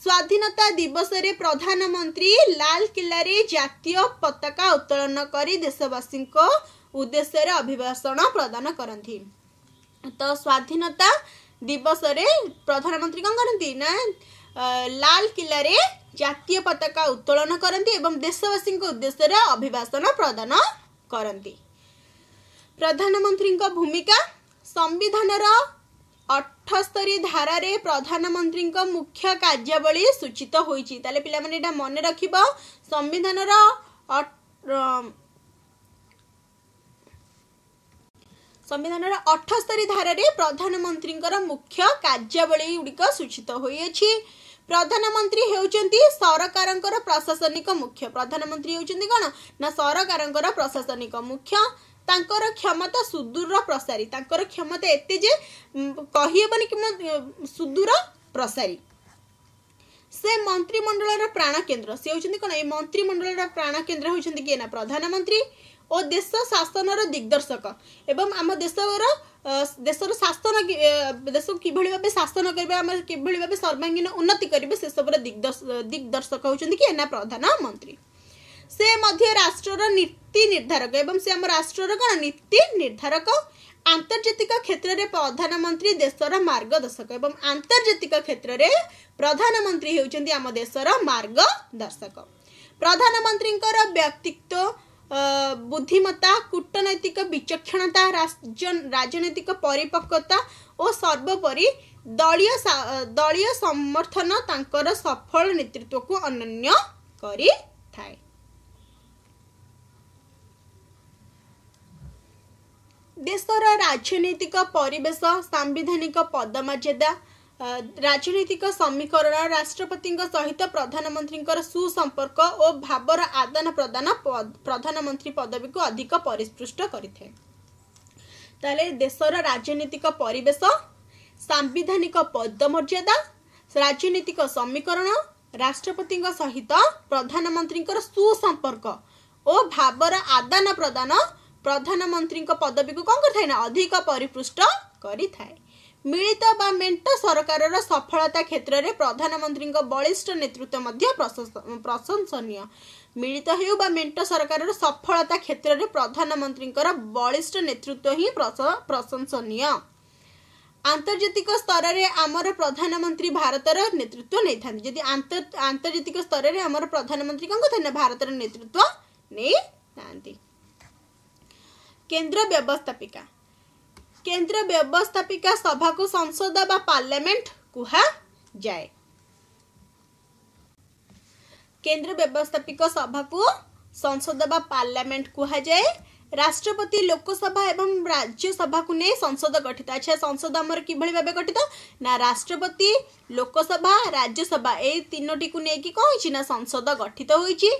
ସ୍ୱାଧୀନତା ଦିବସରେ ପ୍ରଧାନମନ୍ତ୍ରୀ ଲାଲ କିଲ୍ଲାରେ ଜାତୀୟ ପତାକା ଉତ୍ତୋଳନ କରି ଦେଶବାସୀଙ୍କ ଉଦ୍ଦେଶ୍ୟରେ ଅଭିଭାଷଣ ପ୍ରଦାନ କରନ୍ତି ତ ସ୍ୱାଧୀନତା ଦିବସରେ ପ୍ରଧାନମନ୍ତ୍ରୀ କ'ଣ କରନ୍ତି ନା ଲାଲ କିଲ୍ଲାରେ ଜାତୀୟ ପତାକା ଉତ୍ତୋଳନ କରନ୍ତି ଏବଂ ଦେଶବାସୀଙ୍କ ଉଦ୍ଦେଶ୍ୟରେ ଅଭିଭାଷଣ ପ୍ରଦାନ କରନ୍ତି ପ୍ରଧାନମନ୍ତ୍ରୀଙ୍କ ଭୂମିକା ସମ୍ବିଧାନର ଅଠସ୍ତରୀ ଧାରାରେ ପ୍ରଧାନମନ୍ତ୍ରୀଙ୍କ ମୁଖ୍ୟ କାର୍ଯ୍ୟାବଳୀ ସୂଚିତ ହୋଇଛି ତାହେଲେ ପିଲାମାନେ ଏଇଟା ମନେ ରଖିବ ସମ୍ବିଧାନର ସମ୍ବିଧାନର ଅଠସ୍ତରୀ ଧାରାରେ ପ୍ରଧାନମନ୍ତ୍ରୀଙ୍କର ମୁଖ୍ୟ କାର୍ଯ୍ୟାବଳୀ ଗୁଡ଼ିକ ସୂଚିତ ହୋଇଅଛି ପ୍ରଧାନମନ୍ତ୍ରୀ ହେଉଛନ୍ତି ସରକାରଙ୍କର ପ୍ରଶାସନିକ ମୁଖ୍ୟ ପ୍ରଧାନମନ୍ତ୍ରୀ ହେଉଛନ୍ତି କ'ଣ ନା ସରକାରଙ୍କର ପ୍ରଶାସନିକ ମୁଖ୍ୟ ତାଙ୍କର କ୍ଷମତା ସୁଦୂର ପ୍ରସାରୀ ତାଙ୍କର କ୍ଷମତା ଏତେ ଯେ କହିହେବନି କି ସୁଦୂର ପ୍ରସାରୀ ସେ ମନ୍ତ୍ରୀମଣ୍ଡଳର ପ୍ରାଣ କେନ୍ଦ୍ର ସେ ହେଉଛନ୍ତି କ'ଣ ଏ ପ୍ରାଣ କେନ୍ଦ୍ର ହେଉଛନ୍ତି କିଏ ନା ପ୍ରଧାନମନ୍ତ୍ରୀ ଓ ଦେଶ ଶାସନର ଦିଗ୍ଦର୍ଶକ ଏବଂ ଆମ ଦେଶର ଦେଶର ଶାସନ ଦେଶକୁ କିଭଳି ଭାବେ ଶାସନ କରିବେ ଆମର କିଭଳି ଭାବେ ସର୍ବାଙ୍ଗୀନ ଉନ୍ନତି କରିବେ ସେସବୁର ଦିଗ୍ଦର୍ଶକ ହେଉଛନ୍ତି କି ଏନା ପ୍ରଧାନମନ୍ତ୍ରୀ ସେ ମଧ୍ୟ ରାଷ୍ଟ୍ରର ନୀତି ନିର୍ଦ୍ଧାରକ ଏବଂ ସେ ଆମ ରାଷ୍ଟ୍ରର କ'ଣ ନୀତି ନିର୍ଦ୍ଧାରକ ଆନ୍ତର୍ଜାତିକ କ୍ଷେତ୍ରରେ ପ୍ରଧାନମନ୍ତ୍ରୀ ଦେଶର ମାର୍ଗଦର୍ଶକ ଏବଂ ଆନ୍ତର୍ଜାତିକ କ୍ଷେତ୍ରରେ ପ୍ରଧାନମନ୍ତ୍ରୀ ହେଉଛନ୍ତି ଆମ ଦେଶର ମାର୍ଗଦର୍ଶକ ପ୍ରଧାନମନ୍ତ୍ରୀଙ୍କର ବ୍ୟକ୍ତିତ୍ୱ ବୁଦ୍ଧିମତା କୂଟନୈତିକ ବିଚକ୍ଷଣତା ରାଜନୈତିକ ପରିପକ୍ୱତା ଓ ସର୍ବୋପରି ଦଳୀୟ ଦଳୀୟ ସମର୍ଥନ ତାଙ୍କର ସଫଳ ନେତୃତ୍ୱକୁ ଅନନ୍ୟ କରିଥାଏ ଦେଶର ରାଜନୈତିକ ପରିବେଶ ସାମ୍ବିଧାନିକ ପଦମର୍ଯ୍ୟାଦା ରାଜନୈତିକ ସମୀକରଣ ରାଷ୍ଟ୍ରପତିଙ୍କ ସହିତ ପ୍ରଧାନମନ୍ତ୍ରୀଙ୍କର ସୁସମ୍ପର୍କ ଓ ଭାବର ଆଦାନ ପ୍ରଦାନ ପ୍ରଧାନମନ୍ତ୍ରୀ ପଦବୀକୁ ଅଧିକ ପରିସ୍ପୃଷ୍ଟ କରିଥାଏ ତାହେଲେ ଦେଶର ରାଜନୈତିକ ପରିବେଶ ସାମ୍ବିଧାନିକ ପଦମର୍ଯ୍ୟାଦା ରାଜନୈତିକ ସମୀକରଣ ରାଷ୍ଟ୍ରପତିଙ୍କ ସହିତ ପ୍ରଧାନମନ୍ତ୍ରୀଙ୍କର ସୁସମ୍ପର୍କ ଓ ଭାବର ଆଦାନ ପ୍ରଦାନ ପ୍ରଧାନମନ୍ତ୍ରୀଙ୍କ ପଦବୀକୁ କ'ଣ କରିଥାଏ ନା ଅଧିକ ପରିପୃଷ୍ଟ କରିଥାଏ ମିଳିତ ବା ମେଣ୍ଟ ସରକାରର ସଫଳତା କ୍ଷେତ୍ରରେ ପ୍ରଧାନମନ୍ତ୍ରୀଙ୍କ ବଳିଷ୍ଠ ନେତୃତ୍ୱ ମଧ୍ୟ ପ୍ରଶଂସନୀୟ ମିଳିତ ହେଉ ବା ମେଣ୍ଟ ସରକାରର ସଫଳତା କ୍ଷେତ୍ରରେ ପ୍ରଧାନମନ୍ତ୍ରୀଙ୍କର ବଳିଷ୍ଠ ନେତୃତ୍ୱ ହିଁ ପ୍ରଶଂସନୀୟ ଆନ୍ତର୍ଜାତିକ ସ୍ତରରେ ଆମର ପ୍ରଧାନମନ୍ତ୍ରୀ ଭାରତର ନେତୃତ୍ୱ ନେଇଥାନ୍ତି ଯଦି ଆନ୍ତର୍ଜାତିକ ସ୍ତରରେ ଆମର ପ୍ରଧାନମନ୍ତ୍ରୀ କ'ଣ କରିଥାନ୍ତି ଭାରତର ନେତୃତ୍ୱ ନେଇଥାନ୍ତି କେନ୍ଦ୍ର ବ୍ୟବସ୍ଥାପିକା କେନ୍ଦ୍ର ବ୍ୟବସ୍ଥାପିକା ସଭାକୁ ସଂସଦ ବା ପାର୍ଲାମେଣ୍ଟ କୁହାଯାଏ କେନ୍ଦ୍ର ବ୍ୟବସ୍ଥାପିକ ସଭାକୁ ସଂସଦ ବା ପାର୍ଲାମେଣ୍ଟ କୁହାଯାଏ ରାଷ୍ଟ୍ରପତି ଲୋକସଭା ଏବଂ ରାଜ୍ୟସଭାକୁ ନେଇ ସଂସଦ ଗଠିତ ଆଚ୍ଛା ସଂସଦ ଆମର କିଭଳି ଭାବେ ଗଠିତ ନା ରାଷ୍ଟ୍ରପତି ଲୋକସଭା ରାଜ୍ୟସଭା ଏଇ ତିନୋଟିକୁ ନେଇକି କ'ଣ ହେଇଛି ନା ସଂସଦ ଗଠିତ ହୋଇଛି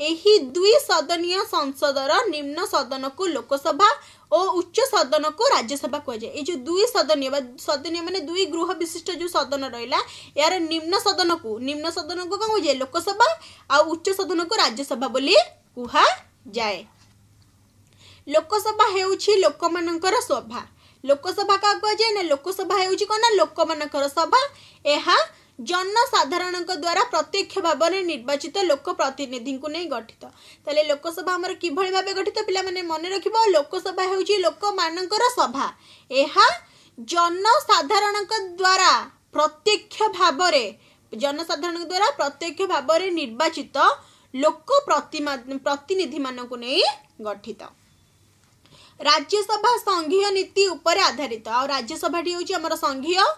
ଏହି ଦୁଇ ସଦନୀୟ ସଂସଦର ନିମ୍ନ ସଦନକୁ ଲୋକସଭା ଓ ଉଚ୍ଚ ସଦନକୁ ରାଜ୍ୟସଭା କୁହାଯାଏ ଏଇ ଯେଉଁ ଦୁଇ ସଦନୀୟ ବା ସଦନୀୟ ମାନେ ଦୁଇ ଗୃହ ବିଶିଷ୍ଟ ଯେଉଁ ସଦନ ରହିଲା ଏହାର ନିମ୍ନ ସଦନକୁ ନିମ୍ନ ସଦନକୁ କ'ଣ କୁହାଯାଏ ଲୋକସଭା ଆଉ ଉଚ୍ଚ ସଦନକୁ ରାଜ୍ୟସଭା ବୋଲି କୁହାଯାଏ ଲୋକସଭା ହେଉଛି ଲୋକମାନଙ୍କର ସଭା ଲୋକସଭା କାହାକୁ କୁହାଯାଏ ନା ଲୋକସଭା ହେଉଛି କ'ଣ ନା ଲୋକମାନଙ୍କର ସଭା ଏହା ଜନସାଧାରଣଙ୍କ ଦ୍ୱାରା ପ୍ରତ୍ୟକ୍ଷ ଭାବରେ ନିର୍ବାଚିତ ଲୋକ ପ୍ରତିନିଧିଙ୍କୁ ନେଇ ଗଠିତ ତାହେଲେ ଲୋକସଭା ଆମର କିଭଳି ଭାବେ ଗଠିତ ପିଲାମାନେ ମନେ ରଖିବ ଲୋକସଭା ହେଉଛି ଲୋକମାନଙ୍କର ସଭା ଏହା ଜନସାଧାରଣଙ୍କ ଦ୍ୱାରା ପ୍ରତ୍ୟକ୍ଷ ଭାବରେ ଜନସାଧାରଣଙ୍କ ଦ୍ୱାରା ପ୍ରତ୍ୟକ୍ଷ ଭାବରେ ନିର୍ବାଚିତ ଲୋକ ପ୍ରତିନିଧିମାନଙ୍କୁ ନେଇ ଗଠିତ ରାଜ୍ୟସଭା ସଂଘୀୟ ନୀତି ଉପରେ ଆଧାରିତ ଆଉ ରାଜ୍ୟସଭାଟି ହେଉଛି ଆମର ସଂଘୀୟ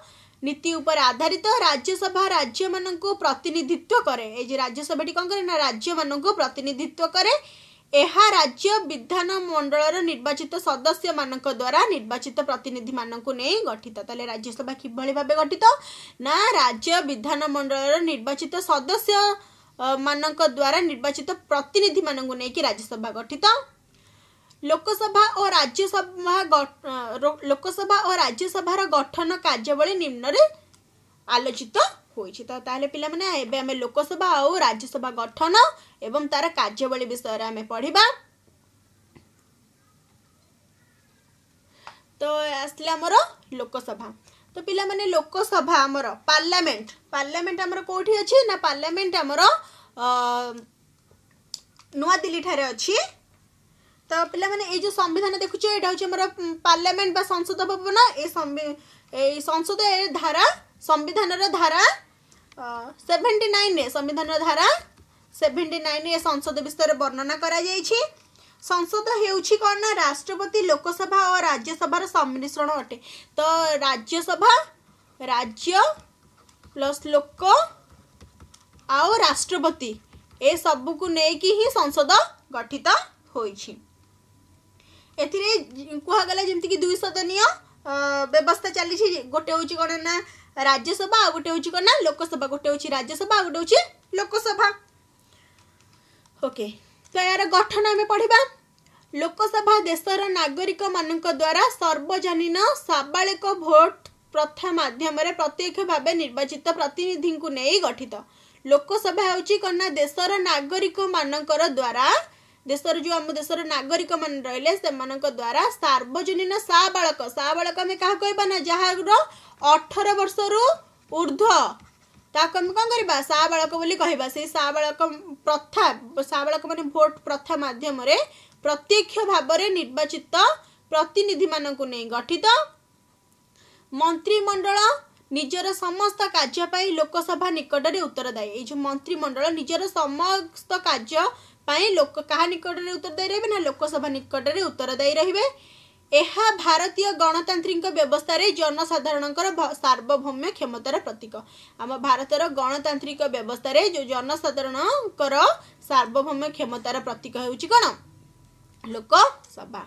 ନୀତି ଉପରେ ଆଧାରିତ ରାଜ୍ୟସଭା ରାଜ୍ୟମାନଙ୍କୁ ପ୍ରତିନିଧିତ୍ୱ କରେ ଏ ଯେ ରାଜ୍ୟସଭାଟି କ'ଣ କରେ ନା ରାଜ୍ୟମାନଙ୍କୁ ପ୍ରତିନିଧିତ୍ୱ କରେ ଏହା ରାଜ୍ୟ ବିଧାନମଣ୍ଡଳର ନିର୍ବାଚିତ ସଦସ୍ୟମାନଙ୍କ ଦ୍ୱାରା ନିର୍ବାଚିତ ପ୍ରତିନିଧିମାନଙ୍କୁ ନେଇ ଗଠିତ ତାହେଲେ ରାଜ୍ୟସଭା କିଭଳି ଭାବେ ଗଠିତ ନା ରାଜ୍ୟ ବିଧାନମଣ୍ଡଳର ନିର୍ବାଚିତ ସଦସ୍ୟ ମାନଙ୍କ ଦ୍ୱାରା ନିର୍ବାଚିତ ପ୍ରତିନିଧିମାନଙ୍କୁ ନେଇକି ରାଜ୍ୟସଭା ଗଠିତ ଲୋକସଭା ଓ ରାଜ୍ୟସଭା ଲୋକସଭା ଓ ରାଜ୍ୟସଭାର ଗଠନ କାର୍ଯ୍ୟାବଳୀ ନିମ୍ନରେ ଆଲୋଚିତ ହୋଇଛି ତ ତାହେଲେ ପିଲାମାନେ ଏବେ ଆମେ ଲୋକସଭା ଆଉ ରାଜ୍ୟସଭା ଗଠନ ଏବଂ ତାର କାର୍ଯ୍ୟାବଳୀ ବିଷୟରେ ଆମେ ପଢ଼ିବା ତ ଆସିଲା ଆମର ଲୋକସଭା ତ ପିଲାମାନେ ଲୋକସଭା ଆମର ପାର୍ଲାମେଣ୍ଟ ପାର୍ଲାମେଣ୍ଟ ଆମର କେଉଁଠି ଅଛି ନା ପାର୍ଲାମେଣ୍ଟ ଆମର ନୂଆଦିଲ୍ଲୀ ଠାରେ ଅଛି तो पे ये संविधान देखुचे ये पार्लियामेंट बा संसद भवन ए संसद धारा संविधान धारा सेवेन्टी नाइन संविधान धारा सेवेन्टी नाइन ए संसद विषय वर्णना कर संसद हूँ राष्ट्रपति लोकसभा और राज्यसभा सम्मिश्रण अटे तो राज्यसभा राज्य प्लस लोक आ राष्ट्रपति ए सब कुछ नहीं कि संसद गठित होई होती ଏଥିରେ କୁହାଗଲା ଯେମିତିକି ଦୁଇ ସଦନୀୟ ବ୍ୟବସ୍ଥା ଚାଲିଛି ଗୋଟେ ହେଉଛି କ'ଣ ନା ରାଜ୍ୟସଭା ଆଉ ଗୋଟେ ହେଉଛି କ'ଣ ନା ଲୋକସଭା ଗୋଟେ ହେଉଛି ରାଜ୍ୟସଭା ଆଉ ଗୋଟେ ହେଉଛି ଲୋକସଭା ଓକେ ତ ଏହାର ଗଠନ ଆମେ ପଢ଼ିବା ଲୋକସଭା ଦେଶର ନାଗରିକମାନଙ୍କ ଦ୍ୱାରା ସର୍ବଜନୀନ ସାବାଳିକ ଭୋଟ ପ୍ରଥା ମାଧ୍ୟମରେ ପ୍ରତ୍ୟକ୍ଷ ଭାବେ ନିର୍ବାଚିତ ପ୍ରତିନିଧିଙ୍କୁ ନେଇ ଗଠିତ ଲୋକସଭା ହେଉଛି କ'ଣ ନା ଦେଶର ନାଗରିକମାନଙ୍କର ଦ୍ୱାରା ଦେଶର ଯେଉଁ ଆମ ଦେଶର ନାଗରିକମାନେ ରହିଲେ ସେମାନଙ୍କ ଦ୍ୱାରା ସାର୍ବଜନୀନ ସା ବାଳକ ସା ବାଳକ ଆମେ କାହା କହିବା ନା ଯାହାର ଅଠର ବର୍ଷରୁ ଉର୍ଦ୍ଧ୍ୱ ତାକୁ ଆମେ କ'ଣ କରିବା ସା ବାଳକ ବୋଲି କହିବା ସେଇ ସା ବାଳକ ପ୍ରଥା ସା ବାଳକ ମାନେ ଭୋଟ ପ୍ରଥା ମାଧ୍ୟମରେ ପ୍ରତ୍ୟକ୍ଷ ଭାବରେ ନିର୍ବାଚିତ ପ୍ରତିନିଧିମାନଙ୍କୁ ନେଇ ଗଠିତ ମନ୍ତ୍ରିମଣ୍ଡଳ ନିଜର ସମସ୍ତ କାର୍ଯ୍ୟ ପାଇଁ ଲୋକସଭା ନିକଟରେ ଉତ୍ତରଦାୟୀ ଏଇ ଯେଉଁ ମନ୍ତ୍ରିମଣ୍ଡଳ ନିଜର ସମସ୍ତ କାର୍ଯ୍ୟ ପାଇଁ ଲୋକ କାହା ନିକଟରେ ଉତ୍ତର ଦେଇ ରହିବେ ନା ଲୋକସଭା ନିକଟରେ ଉତ୍ତର ଦେଇ ରହିବେ ଏହା ଭାରତୀୟ ଗଣତାନ୍ତ୍ରିକ ବ୍ୟବସ୍ଥାରେ ଜନସାଧାରଣଙ୍କର ସାର୍ବଭୌମ୍ୟ କ୍ଷମତାର ପ୍ରତୀକ ଆମ ଭାରତର ଗଣତାନ୍ତ୍ରିକ ବ୍ୟବସ୍ଥାରେ ଯେଉଁ ଜନସାଧାରଣଙ୍କର ସାର୍ବଭୌମ୍ୟ କ୍ଷମତାର ପ୍ରତୀକ ହେଉଛି କ'ଣ ଲୋକସଭା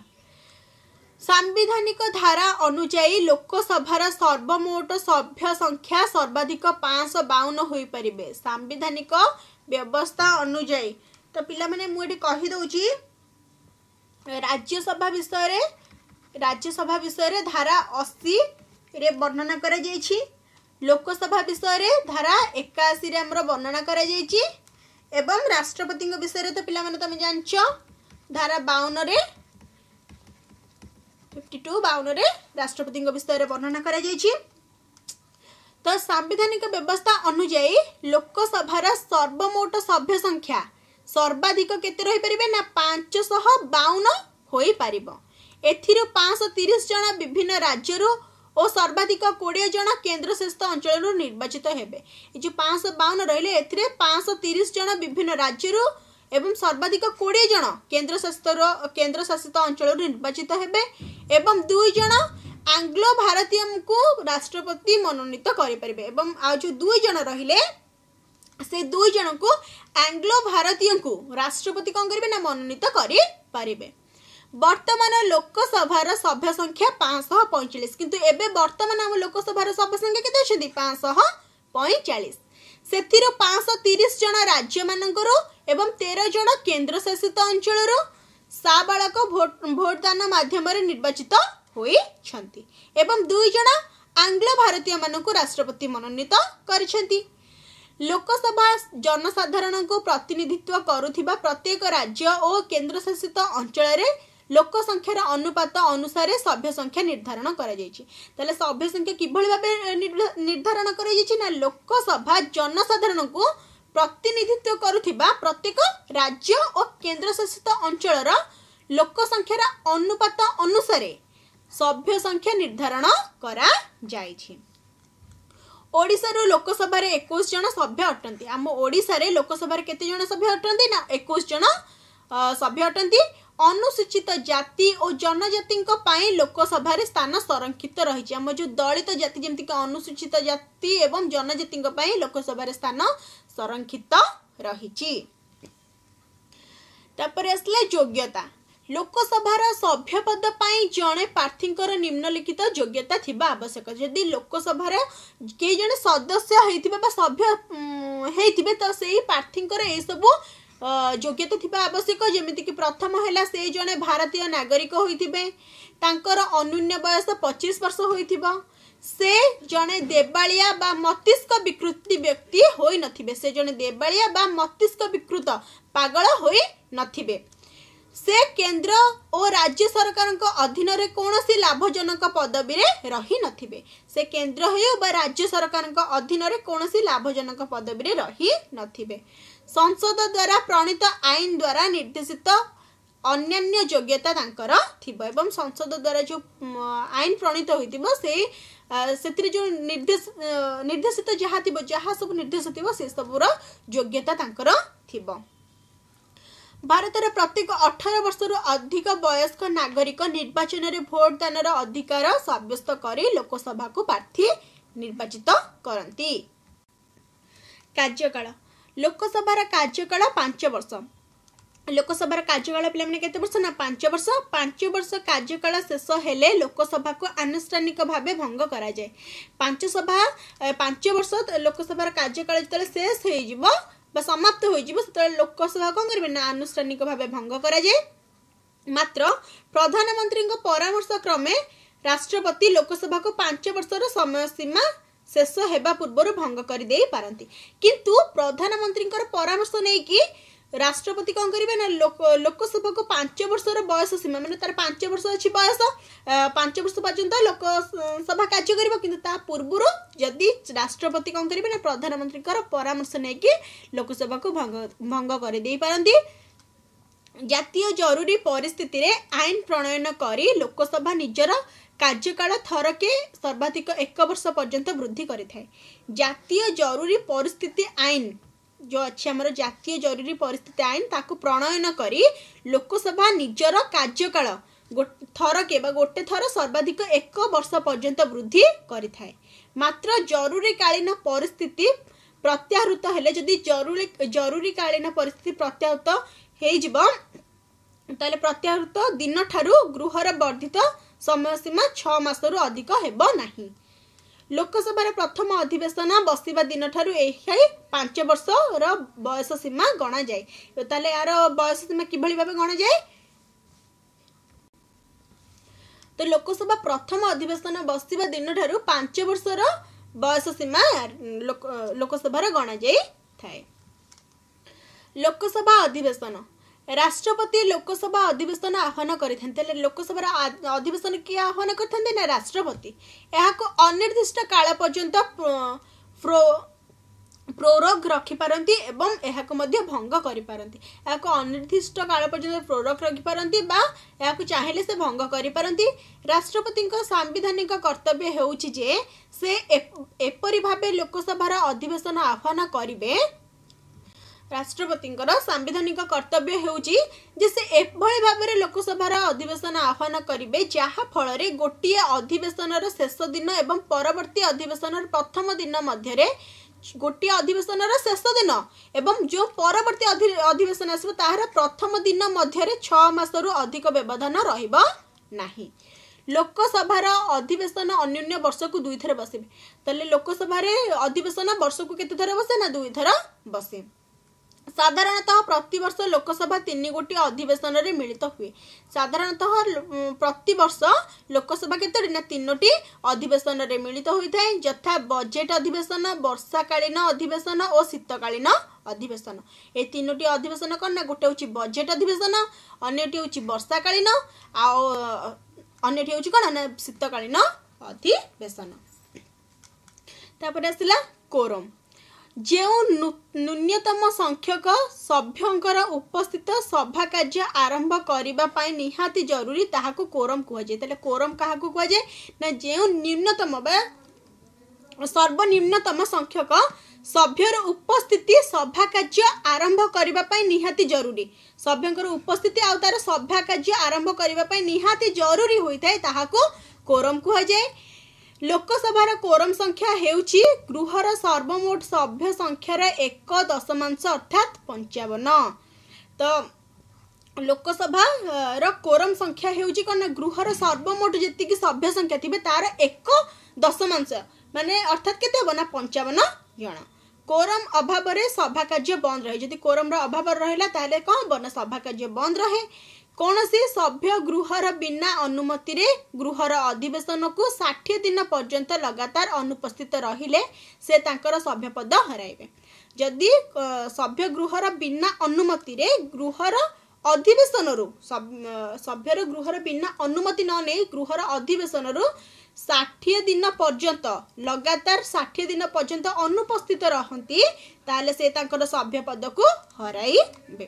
ସାମ୍ବିଧାନିକ ଧାରା ଅନୁଯାୟୀ ଲୋକସଭାର ସର୍ବମୋଟ ସଭ୍ୟ ସଂଖ୍ୟା ସର୍ବାଧିକ ପାଞ୍ଚଶହ ବାଉନ ହୋଇପାରିବେ ସାମ୍ବିଧାନିକ ବ୍ୟବସ୍ଥା ଅନୁଯାୟୀ ତ ପିଲାମାନେ ମୁଁ ଏଠି କହିଦେଉଛି ରାଜ୍ୟସଭା ବିଷୟରେ ରାଜ୍ୟସଭା ବିଷୟରେ ଧାରା ଅଶୀରେ ବର୍ଣ୍ଣନା କରାଯାଇଛି ଲୋକସଭା ବିଷୟରେ ଧାରା ଏକାଅଶୀରେ ଆମର ବର୍ଣ୍ଣନା କରାଯାଇଛି ଏବଂ ରାଷ୍ଟ୍ରପତିଙ୍କ ବିଷୟରେ ତ ପିଲାମାନେ ତୁମେ ଜାଣିଛ ଧାରା ବାଉନରେ ଫିଫ୍ଟି ଟୁ ବାଉନରେ ରାଷ୍ଟ୍ରପତିଙ୍କ ବିଷୟରେ ବର୍ଣ୍ଣନା କରାଯାଇଛି ତ ସାମ୍ବିଧାନିକ ବ୍ୟବସ୍ଥା ଅନୁଯାୟୀ ଲୋକସଭାର ସର୍ବମୋଟ ସଭ୍ୟ ସଂଖ୍ୟା ସର୍ବାଧିକ କେତେ ରହିପାରିବେ ନା ପାଞ୍ଚଶହ ବାଉନ ହୋଇପାରିବ ଏଥିରୁ ପାଞ୍ଚଶହ ତିରିଶ ଜଣ ବିଭିନ୍ନ ରାଜ୍ୟରୁ ଓ ସର୍ବାଧିକ କୋଡ଼ିଏ ଜଣ କେନ୍ଦ୍ରଶାସିତ ଅଞ୍ଚଳରୁ ନିର୍ବାଚିତ ହେବେ ଏ ଯେଉଁ ପାଞ୍ଚଶହ ବାଉନ ରହିଲେ ଏଥିରେ ପାଞ୍ଚଶହ ତିରିଶ ଜଣ ବିଭିନ୍ନ ରାଜ୍ୟରୁ ଏବଂ ସର୍ବାଧିକ କୋଡ଼ିଏ ଜଣ କେନ୍ଦ୍ରଶାସିତର କେନ୍ଦ୍ରଶାସିତ ଅଞ୍ଚଳରୁ ନିର୍ବାଚିତ ହେବେ ଏବଂ ଦୁଇ ଜଣ ଆଙ୍ଗ୍ଲୋ ଭାରତୀୟଙ୍କୁ ରାଷ୍ଟ୍ରପତି ମନୋନୀତ କରିପାରିବେ ଏବଂ ଆଉ ଯେଉଁ ଦୁଇ ଜଣ ରହିଲେ ସେ ଦୁଇ ଜଣଙ୍କୁ ଆଙ୍ଗ୍ଲୋ ଭାରତୀୟଙ୍କୁ ରାଷ୍ଟ୍ରପତି କ'ଣ କରିବେ ନା ମନୋନୀତ କରିପାରିବେ ବର୍ତ୍ତମାନ ଲୋକସଭାର ସଭ୍ୟ ସଂଖ୍ୟା ପାଞ୍ଚଶହ ପଇଁଚାଳିଶ କିନ୍ତୁ ଏବେ ବର୍ତ୍ତମାନ ଆମ ଲୋକସଭାର ସଭ୍ୟ ସଂଖ୍ୟା କେତେ ଅଛନ୍ତି ପାଞ୍ଚଶହ ପଇଁଚାଳିଶ ସେଥିରୁ ପାଞ୍ଚଶହ ତିରିଶ ଜଣ ରାଜ୍ୟମାନଙ୍କରୁ ଏବଂ ତେର ଜଣ କେନ୍ଦ୍ରଶାସିତ ଅଞ୍ଚଳରୁ ସାବାଳକ ଭୋଟଦାନ ମାଧ୍ୟମରେ ନିର୍ବାଚିତ ହୋଇଛନ୍ତି ଏବଂ ଦୁଇ ଜଣ ଆଙ୍ଗ୍ଲ ଭାରତୀୟମାନଙ୍କୁ ରାଷ୍ଟ୍ରପତି ମନୋନୀତ କରିଛନ୍ତି ଲୋକସଭା ଜନସାଧାରଣଙ୍କୁ ପ୍ରତିନିଧିତ୍ୱ କରୁଥିବା ପ୍ରତ୍ୟେକ ରାଜ୍ୟ ଓ କେନ୍ଦ୍ରଶାସିତ ଅଞ୍ଚଳରେ ଲୋକସଂଖ୍ୟାର ଅନୁପାତ ଅନୁସାରେ ସଭ୍ୟ ସଂଖ୍ୟା ନିର୍ଦ୍ଧାରଣ କରାଯାଇଛି ତାହେଲେ ସଭ୍ୟ ସଂଖ୍ୟା କିଭଳି ଭାବେ ନିର୍ଦ୍ଧାରଣ କରାଯାଇଛି ନା ଲୋକସଭା ଜନସାଧାରଣଙ୍କୁ ପ୍ରତିନିଧିତ୍ୱ କରୁଥିବା ପ୍ରତ୍ୟେକ ରାଜ୍ୟ ଓ କେନ୍ଦ୍ରଶାସିତ ଅଞ୍ଚଳର ଲୋକସଂଖ୍ୟାର ଅନୁପାତ ଅନୁସାରେ ସଭ୍ୟ ସଂଖ୍ୟା ନିର୍ଦ୍ଧାରଣ କରାଯାଇଛି ଓଡ଼ିଶାରୁ ଲୋକସଭାରେ ଏକୋଇଶ ଜଣ ସଭ୍ୟ ଅଟନ୍ତି ଆମ ଓଡ଼ିଶାରେ ଲୋକସଭାରେ କେତେ ଜଣ ସଭ୍ୟ ଅଟନ୍ତି ନା ଏକୋଇଶ ଜଣ ସଭ୍ୟ ଅଟନ୍ତି ଅନୁସୂଚିତ ଜାତି ଓ ଜନଜାତିଙ୍କ ପାଇଁ ଲୋକସଭାରେ ସ୍ଥାନ ସଂରକ୍ଷିତ ରହିଛି ଆମ ଯେଉଁ ଦଳିତ ଜାତି ଯେମିତିକି ଅନୁସୂଚିତ ଜାତି ଏବଂ ଜନଜାତିଙ୍କ ପାଇଁ ଲୋକସଭାରେ ସ୍ଥାନ ସଂରକ୍ଷିତ ରହିଛି ତାପରେ ଆସିଲା ଯୋଗ୍ୟତା लोकसभा सभ्य पद पर जड़े प्रार्थी निम्नलिखित योग्यता थिबा आवश्यक जदि लोकसभा कई जन सदस्य होता सभ्य होते तो से प्रार्थी ये सबू योग्यता थी आवश्यक जमीक प्रथम है से जड़े भारतीय नागरिक होकर अनुन्य बयस पचीस वर्ष हो से जड़े देवाया मस्तिष्क विकृति व्यक्ति हो न से जड़े देवाया मस्तिष्क विकृत पगल हो न से केंद्र और राज्य सरकार अधीन कौन सी लाभजनक पदवी में रही ना से केन्द्र हो राज्य सरकार अधीन कौन सी लाभजनक पदवी में रही ना संसद द्वारा प्रणीत आईन द्वारा निर्देशित अन्न्य योग्यता थी एवं संसद द्वारा जो आईन प्रणीत हो से जो निर्देश निर्देशित जहाँ थी जहाँ सब निर्देश थी सबूर योग्यता थी ଭାରତର ପ୍ରତ୍ୟେକ ଅଠର ବର୍ଷରୁ ଅଧିକ ବୟସ୍କ ନାଗରିକ ନିର୍ବାଚନରେ ଭୋଟଦାନର ଅଧିକାର ସାବ୍ୟସ୍ତ କରି ଲୋକସଭାକୁ ପ୍ରାର୍ଥୀ ନିର୍ବାଚିତ କରନ୍ତି କାର୍ଯ୍ୟକାଳ ଲୋକସଭାର କାର୍ଯ୍ୟକାଳ ପାଞ୍ଚ ବର୍ଷ ଲୋକସଭାର କାର୍ଯ୍ୟକାଳ ପିଲାମାନେ କେତେ ବର୍ଷ ନା ପାଞ୍ଚ ବର୍ଷ ପାଞ୍ଚ ବର୍ଷ କାର୍ଯ୍ୟକାଳ ଶେଷ ହେଲେ ଲୋକସଭାକୁ ଆନୁଷ୍ଠାନିକ ଭାବେ ଭଙ୍ଗ କରାଯାଏ ପାଞ୍ଚ ସଭା ପାଞ୍ଚ ବର୍ଷ ଲୋକସଭାର କାର୍ଯ୍ୟକାଳ ଯେତେବେଳେ ଶେଷ ହେଇଯିବ ବା ସମାପ୍ତ ହୋଇଯିବ ସେତେବେଳେ ଲୋକସଭା କ'ଣ କରିବେ ନା ଆନୁଷ୍ଠାନିକ ଭାବେ ଭଙ୍ଗ କରାଯାଏ ମାତ୍ର ପ୍ରଧାନମନ୍ତ୍ରୀଙ୍କ ପରାମର୍ଶ କ୍ରମେ ରାଷ୍ଟ୍ରପତି ଲୋକସଭାକୁ ପାଞ୍ଚ ବର୍ଷର ସମୟ ସୀମା ଶେଷ ହେବା ପୂର୍ବରୁ ଭଙ୍ଗ କରିଦେଇପାରନ୍ତି କିନ୍ତୁ ପ୍ରଧାନମନ୍ତ୍ରୀଙ୍କର ପରାମର୍ଶ ନେଇକି ରାଷ୍ଟ୍ରପତି କ'ଣ କରିବେ ନା ଲୋକ ଲୋକସଭାକୁ ପାଞ୍ଚ ବର୍ଷର ବୟସ ସୀମା ମାନେ ତାର ପାଞ୍ଚ ବର୍ଷ ଅଛି ବୟସ ପାଞ୍ଚ ବର୍ଷ ପର୍ଯ୍ୟନ୍ତ ଲୋକସଭା କାର୍ଯ୍ୟ କରିବ କିନ୍ତୁ ତା ପୂର୍ବରୁ ଯଦି ରାଷ୍ଟ୍ରପତି କ'ଣ କରିବେ ନା ପ୍ରଧାନମନ୍ତ୍ରୀଙ୍କର ପରାମର୍ଶ ନେଇକି ଲୋକସଭାକୁ ଭଙ୍ଗ ଭଙ୍ଗ କରିଦେଇପାରନ୍ତି ଜାତୀୟ ଜରୁରୀ ପରିସ୍ଥିତିରେ ଆଇନ ପ୍ରଣୟନ କରି ଲୋକସଭା ନିଜର କାର୍ଯ୍ୟକାଳ ଥରକେ ସର୍ବାଧିକ ଏକ ବର୍ଷ ପର୍ଯ୍ୟନ୍ତ ବୃଦ୍ଧି କରିଥାଏ ଜାତୀୟ ଜରୁରୀ ପରିସ୍ଥିତି ଆଇନ ଯେଉଁ ଅଛି ଆମର ଜାତୀୟ ଜରୁରୀ ପରିସ୍ଥିତି ଆଇନ ତାକୁ ପ୍ରଣୟନ କରି ଲୋକସଭା ନିଜର କାର୍ଯ୍ୟକାଳ ଥରକେ ବା ଗୋଟେ ଥର ସର୍ବାଧିକ ଏକ ବର୍ଷ ପର୍ଯ୍ୟନ୍ତ ବୃଦ୍ଧି କରିଥାଏ ମାତ୍ର ଜରୁରୀକାଳୀନ ପରିସ୍ଥିତି ପ୍ରତ୍ୟାହୃତ ହେଲେ ଯଦି ଜରୁରୀ ଜରୁରୀକାଳୀନ ପରିସ୍ଥିତି ପ୍ରତ୍ୟାହୃତ ହେଇଯିବ ତାହେଲେ ପ୍ରତ୍ୟାହୃତ ଦିନଠାରୁ ଗୃହର ବର୍ଦ୍ଧିତ ସମୟ ସୀମା ଛଅ ମାସରୁ ଅଧିକ ହେବ ନାହିଁ लोक प्रथम अधिवेशन बसिठु एमा गणाए तीमा के भयो गणाए त लोकसभा प्रथम अधिवेशन बसिठा पाँच वर्ष र बयस सीमा लोकसभा गणाई लोकसभा अधिवेशन ରାଷ୍ଟ୍ରପତି ଲୋକସଭା ଅଧିବେଶନ ଆହ୍ୱାନ କରିଥାନ୍ତି ହେଲେ ଲୋକସଭାର ଅଧିବେଶନ କିଏ ଆହ୍ୱାନ କରିଥାନ୍ତି ନା ରାଷ୍ଟ୍ରପତି ଏହାକୁ ଅନିର୍ଦ୍ଦିଷ୍ଟ କାଳ ପର୍ଯ୍ୟନ୍ତ ପ୍ରୋରଗ ରଖିପାରନ୍ତି ଏବଂ ଏହାକୁ ମଧ୍ୟ ଭଙ୍ଗ କରିପାରନ୍ତି ଏହାକୁ ଅନିର୍ଦ୍ଦିଷ୍ଟ କାଳ ପର୍ଯ୍ୟନ୍ତ ପ୍ରୋରଗ ରଖିପାରନ୍ତି ବା ଏହାକୁ ଚାହିଁଲେ ସେ ଭଙ୍ଗ କରିପାରନ୍ତି ରାଷ୍ଟ୍ରପତିଙ୍କ ସାମ୍ବିଧାନିକ କର୍ତ୍ତବ୍ୟ ହେଉଛି ଯେ ସେ ଏପରି ଭାବେ ଲୋକସଭାର ଅଧିବେଶନ ଆହ୍ୱାନ କରିବେ ରାଷ୍ଟ୍ରପତିଙ୍କର ସାମ୍ବିଧାନିକ କର୍ତ୍ତବ୍ୟ ହେଉଛି ଯେ ସେ ଏଭଳି ଭାବରେ ଲୋକସଭାର ଅଧିବେଶନ ଆହ୍ୱାନ କରିବେ ଯାହାଫଳରେ ଗୋଟିଏ ଅଧିବେଶନର ଶେଷ ଦିନ ଏବଂ ପରବର୍ତ୍ତୀ ଅଧିବେଶନର ପ୍ରଥମ ଦିନ ମଧ୍ୟରେ ଗୋଟିଏ ଅଧିବେଶନର ଶେଷ ଦିନ ଏବଂ ଯେଉଁ ପରବର୍ତ୍ତୀ ଅଧିବେଶନ ଆସିବ ତାହାର ପ୍ରଥମ ଦିନ ମଧ୍ୟରେ ଛଅ ମାସରୁ ଅଧିକ ବ୍ୟବଧାନ ରହିବ ନାହିଁ ଲୋକସଭାର ଅଧିବେଶନ ଅନ୍ୟାନ୍ୟ ବର୍ଷକୁ ଦୁଇଥର ବସିବେ ତାହେଲେ ଲୋକସଭାରେ ଅଧିବେଶନ ବର୍ଷକୁ କେତେଥର ବସେ ନା ଦୁଇଥର ବସେ ସାଧାରଣତଃ ପ୍ରତିବର୍ଷ ଲୋକସଭା ତିନି ଗୋଟି ଅଧିବେଶନରେ ମିଳିତ ହୁଏ ସାଧାରଣତଃ ପ୍ରତିବର୍ଷ ଲୋକସଭା କେତୋଟି ନା ତିନୋଟି ଅଧିବେଶନରେ ମିଳିତ ହୋଇଥାଏ ଯଥା ବଜେଟ୍ ଅଧିବେଶନ ବର୍ଷାକାଳୀନ ଅଧିବେଶନ ଓ ଶୀତକାଳୀନ ଅଧିବେଶନ ଏ ତିନୋଟି ଅଧିବେଶନ କ'ଣ ନା ଗୋଟେ ହେଉଛି ବଜେଟ୍ ଅଧିବେଶନ ଅନ୍ୟଟି ହେଉଛି ବର୍ଷାକାଳୀନ ଆଉ ଅନ୍ୟଟି ହେଉଛି କ'ଣ ନା ଶୀତକାଳୀନ ଅଧିବେଶନ ତାପରେ ଆସିଲା କୋରମ ଯେଉଁ ନୂନ୍ୟତମ ସଂଖ୍ୟକ ସଭ୍ୟଙ୍କର ଉପସ୍ଥିତ ସଭା କାର୍ଯ୍ୟ ଆରମ୍ଭ କରିବା ପାଇଁ ନିହାତି ଜରୁରୀ ତାହାକୁ କୋରମ୍ କୁହାଯାଏ ତାହେଲେ କୋରମ୍ କାହାକୁ କୁହାଯାଏ ନା ଯେଉଁ ନ୍ୟୁନତମ ବା ସର୍ବନିମ୍ନତମ ସଂଖ୍ୟକ ସଭ୍ୟର ଉପସ୍ଥିତି ସଭା କାର୍ଯ୍ୟ ଆରମ୍ଭ କରିବା ପାଇଁ ନିହାତି ଜରୁରୀ ସଭ୍ୟଙ୍କର ଉପସ୍ଥିତି ଆଉ ତାର ସଭା କାର୍ଯ୍ୟ ଆରମ୍ଭ କରିବା ପାଇଁ ନିହାତି ଜରୁରୀ ହୋଇଥାଏ ତାହାକୁ କୋରମ୍ କୁହାଯାଏ लोकभार कोरम संख्या हौ गृह र सर्वमोट सभ्यस्य एक दशमांश अर्थात पञ्चन तो लोकसभा र कोरम संख्या हौ गृह र सर्वमोट सभ्य संख्या थियो तार एक दशमांश मर्थात केत ह पञ्चन जन कोरम अभाव र सभा कार्य बन्द रहे कोरम र अभाव रह सभा कार्य बन्द रहे କୌଣସି ସଭ୍ୟ ଗୃହର ବିନା ଅନୁମତିରେ ଗୃହର ଅଧିବେଶନକୁ ଷାଠିଏ ଦିନ ପର୍ଯ୍ୟନ୍ତ ଲଗାତାର ଅନୁପସ୍ଥିତ ରହିଲେ ସେ ତାଙ୍କର ସଭ୍ୟପଦ ହରାଇବେ ଯଦି ସଭ୍ୟ ଗୃହର ବିନା ଅନୁମତିରେ ଗୃହର ଅଧିବେଶନରୁ ସଭ୍ୟର ଗୃହର ବିନା ଅନୁମତି ନ ନେଇ ଗୃହର ଅଧିବେଶନରୁ ଷାଠିଏ ଦିନ ପର୍ଯ୍ୟନ୍ତ ଲଗାତାର ଷାଠିଏ ଦିନ ପର୍ଯ୍ୟନ୍ତ ଅନୁପସ୍ଥିତ ରହନ୍ତି ତାହେଲେ ସେ ତାଙ୍କର ସଭ୍ୟ ପଦକୁ ହରାଇବେ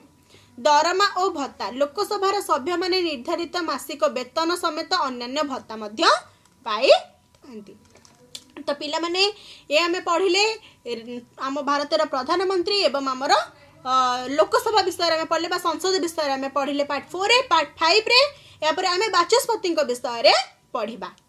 ଦରମା ଓ ଭତ୍ତା ଲୋକସଭାର ସଭ୍ୟମାନେ ନିର୍ଦ୍ଧାରିତ ମାସିକ ବେତନ ସମେତ ଅନ୍ୟାନ୍ୟ ଭତ୍ତା ମଧ୍ୟ ପାଇଥାନ୍ତି ତ ପିଲାମାନେ ଏ ଆମେ ପଢ଼ିଲେ ଆମ ଭାରତର ପ୍ରଧାନମନ୍ତ୍ରୀ ଏବଂ ଆମର ଲୋକସଭା ବିଷୟରେ ଆମେ ପଢ଼ିଲେ ବା ସଂସଦ ବିଷୟରେ ଆମେ ପଢ଼ିଲେ ପାର୍ଟ ଫୋର୍ରେ ପାର୍ଟ ଫାଇଭ୍ରେ ଏହାପରେ ଆମେ ବାଚସ୍ପତିଙ୍କ ବିଷୟରେ ପଢ଼ିବା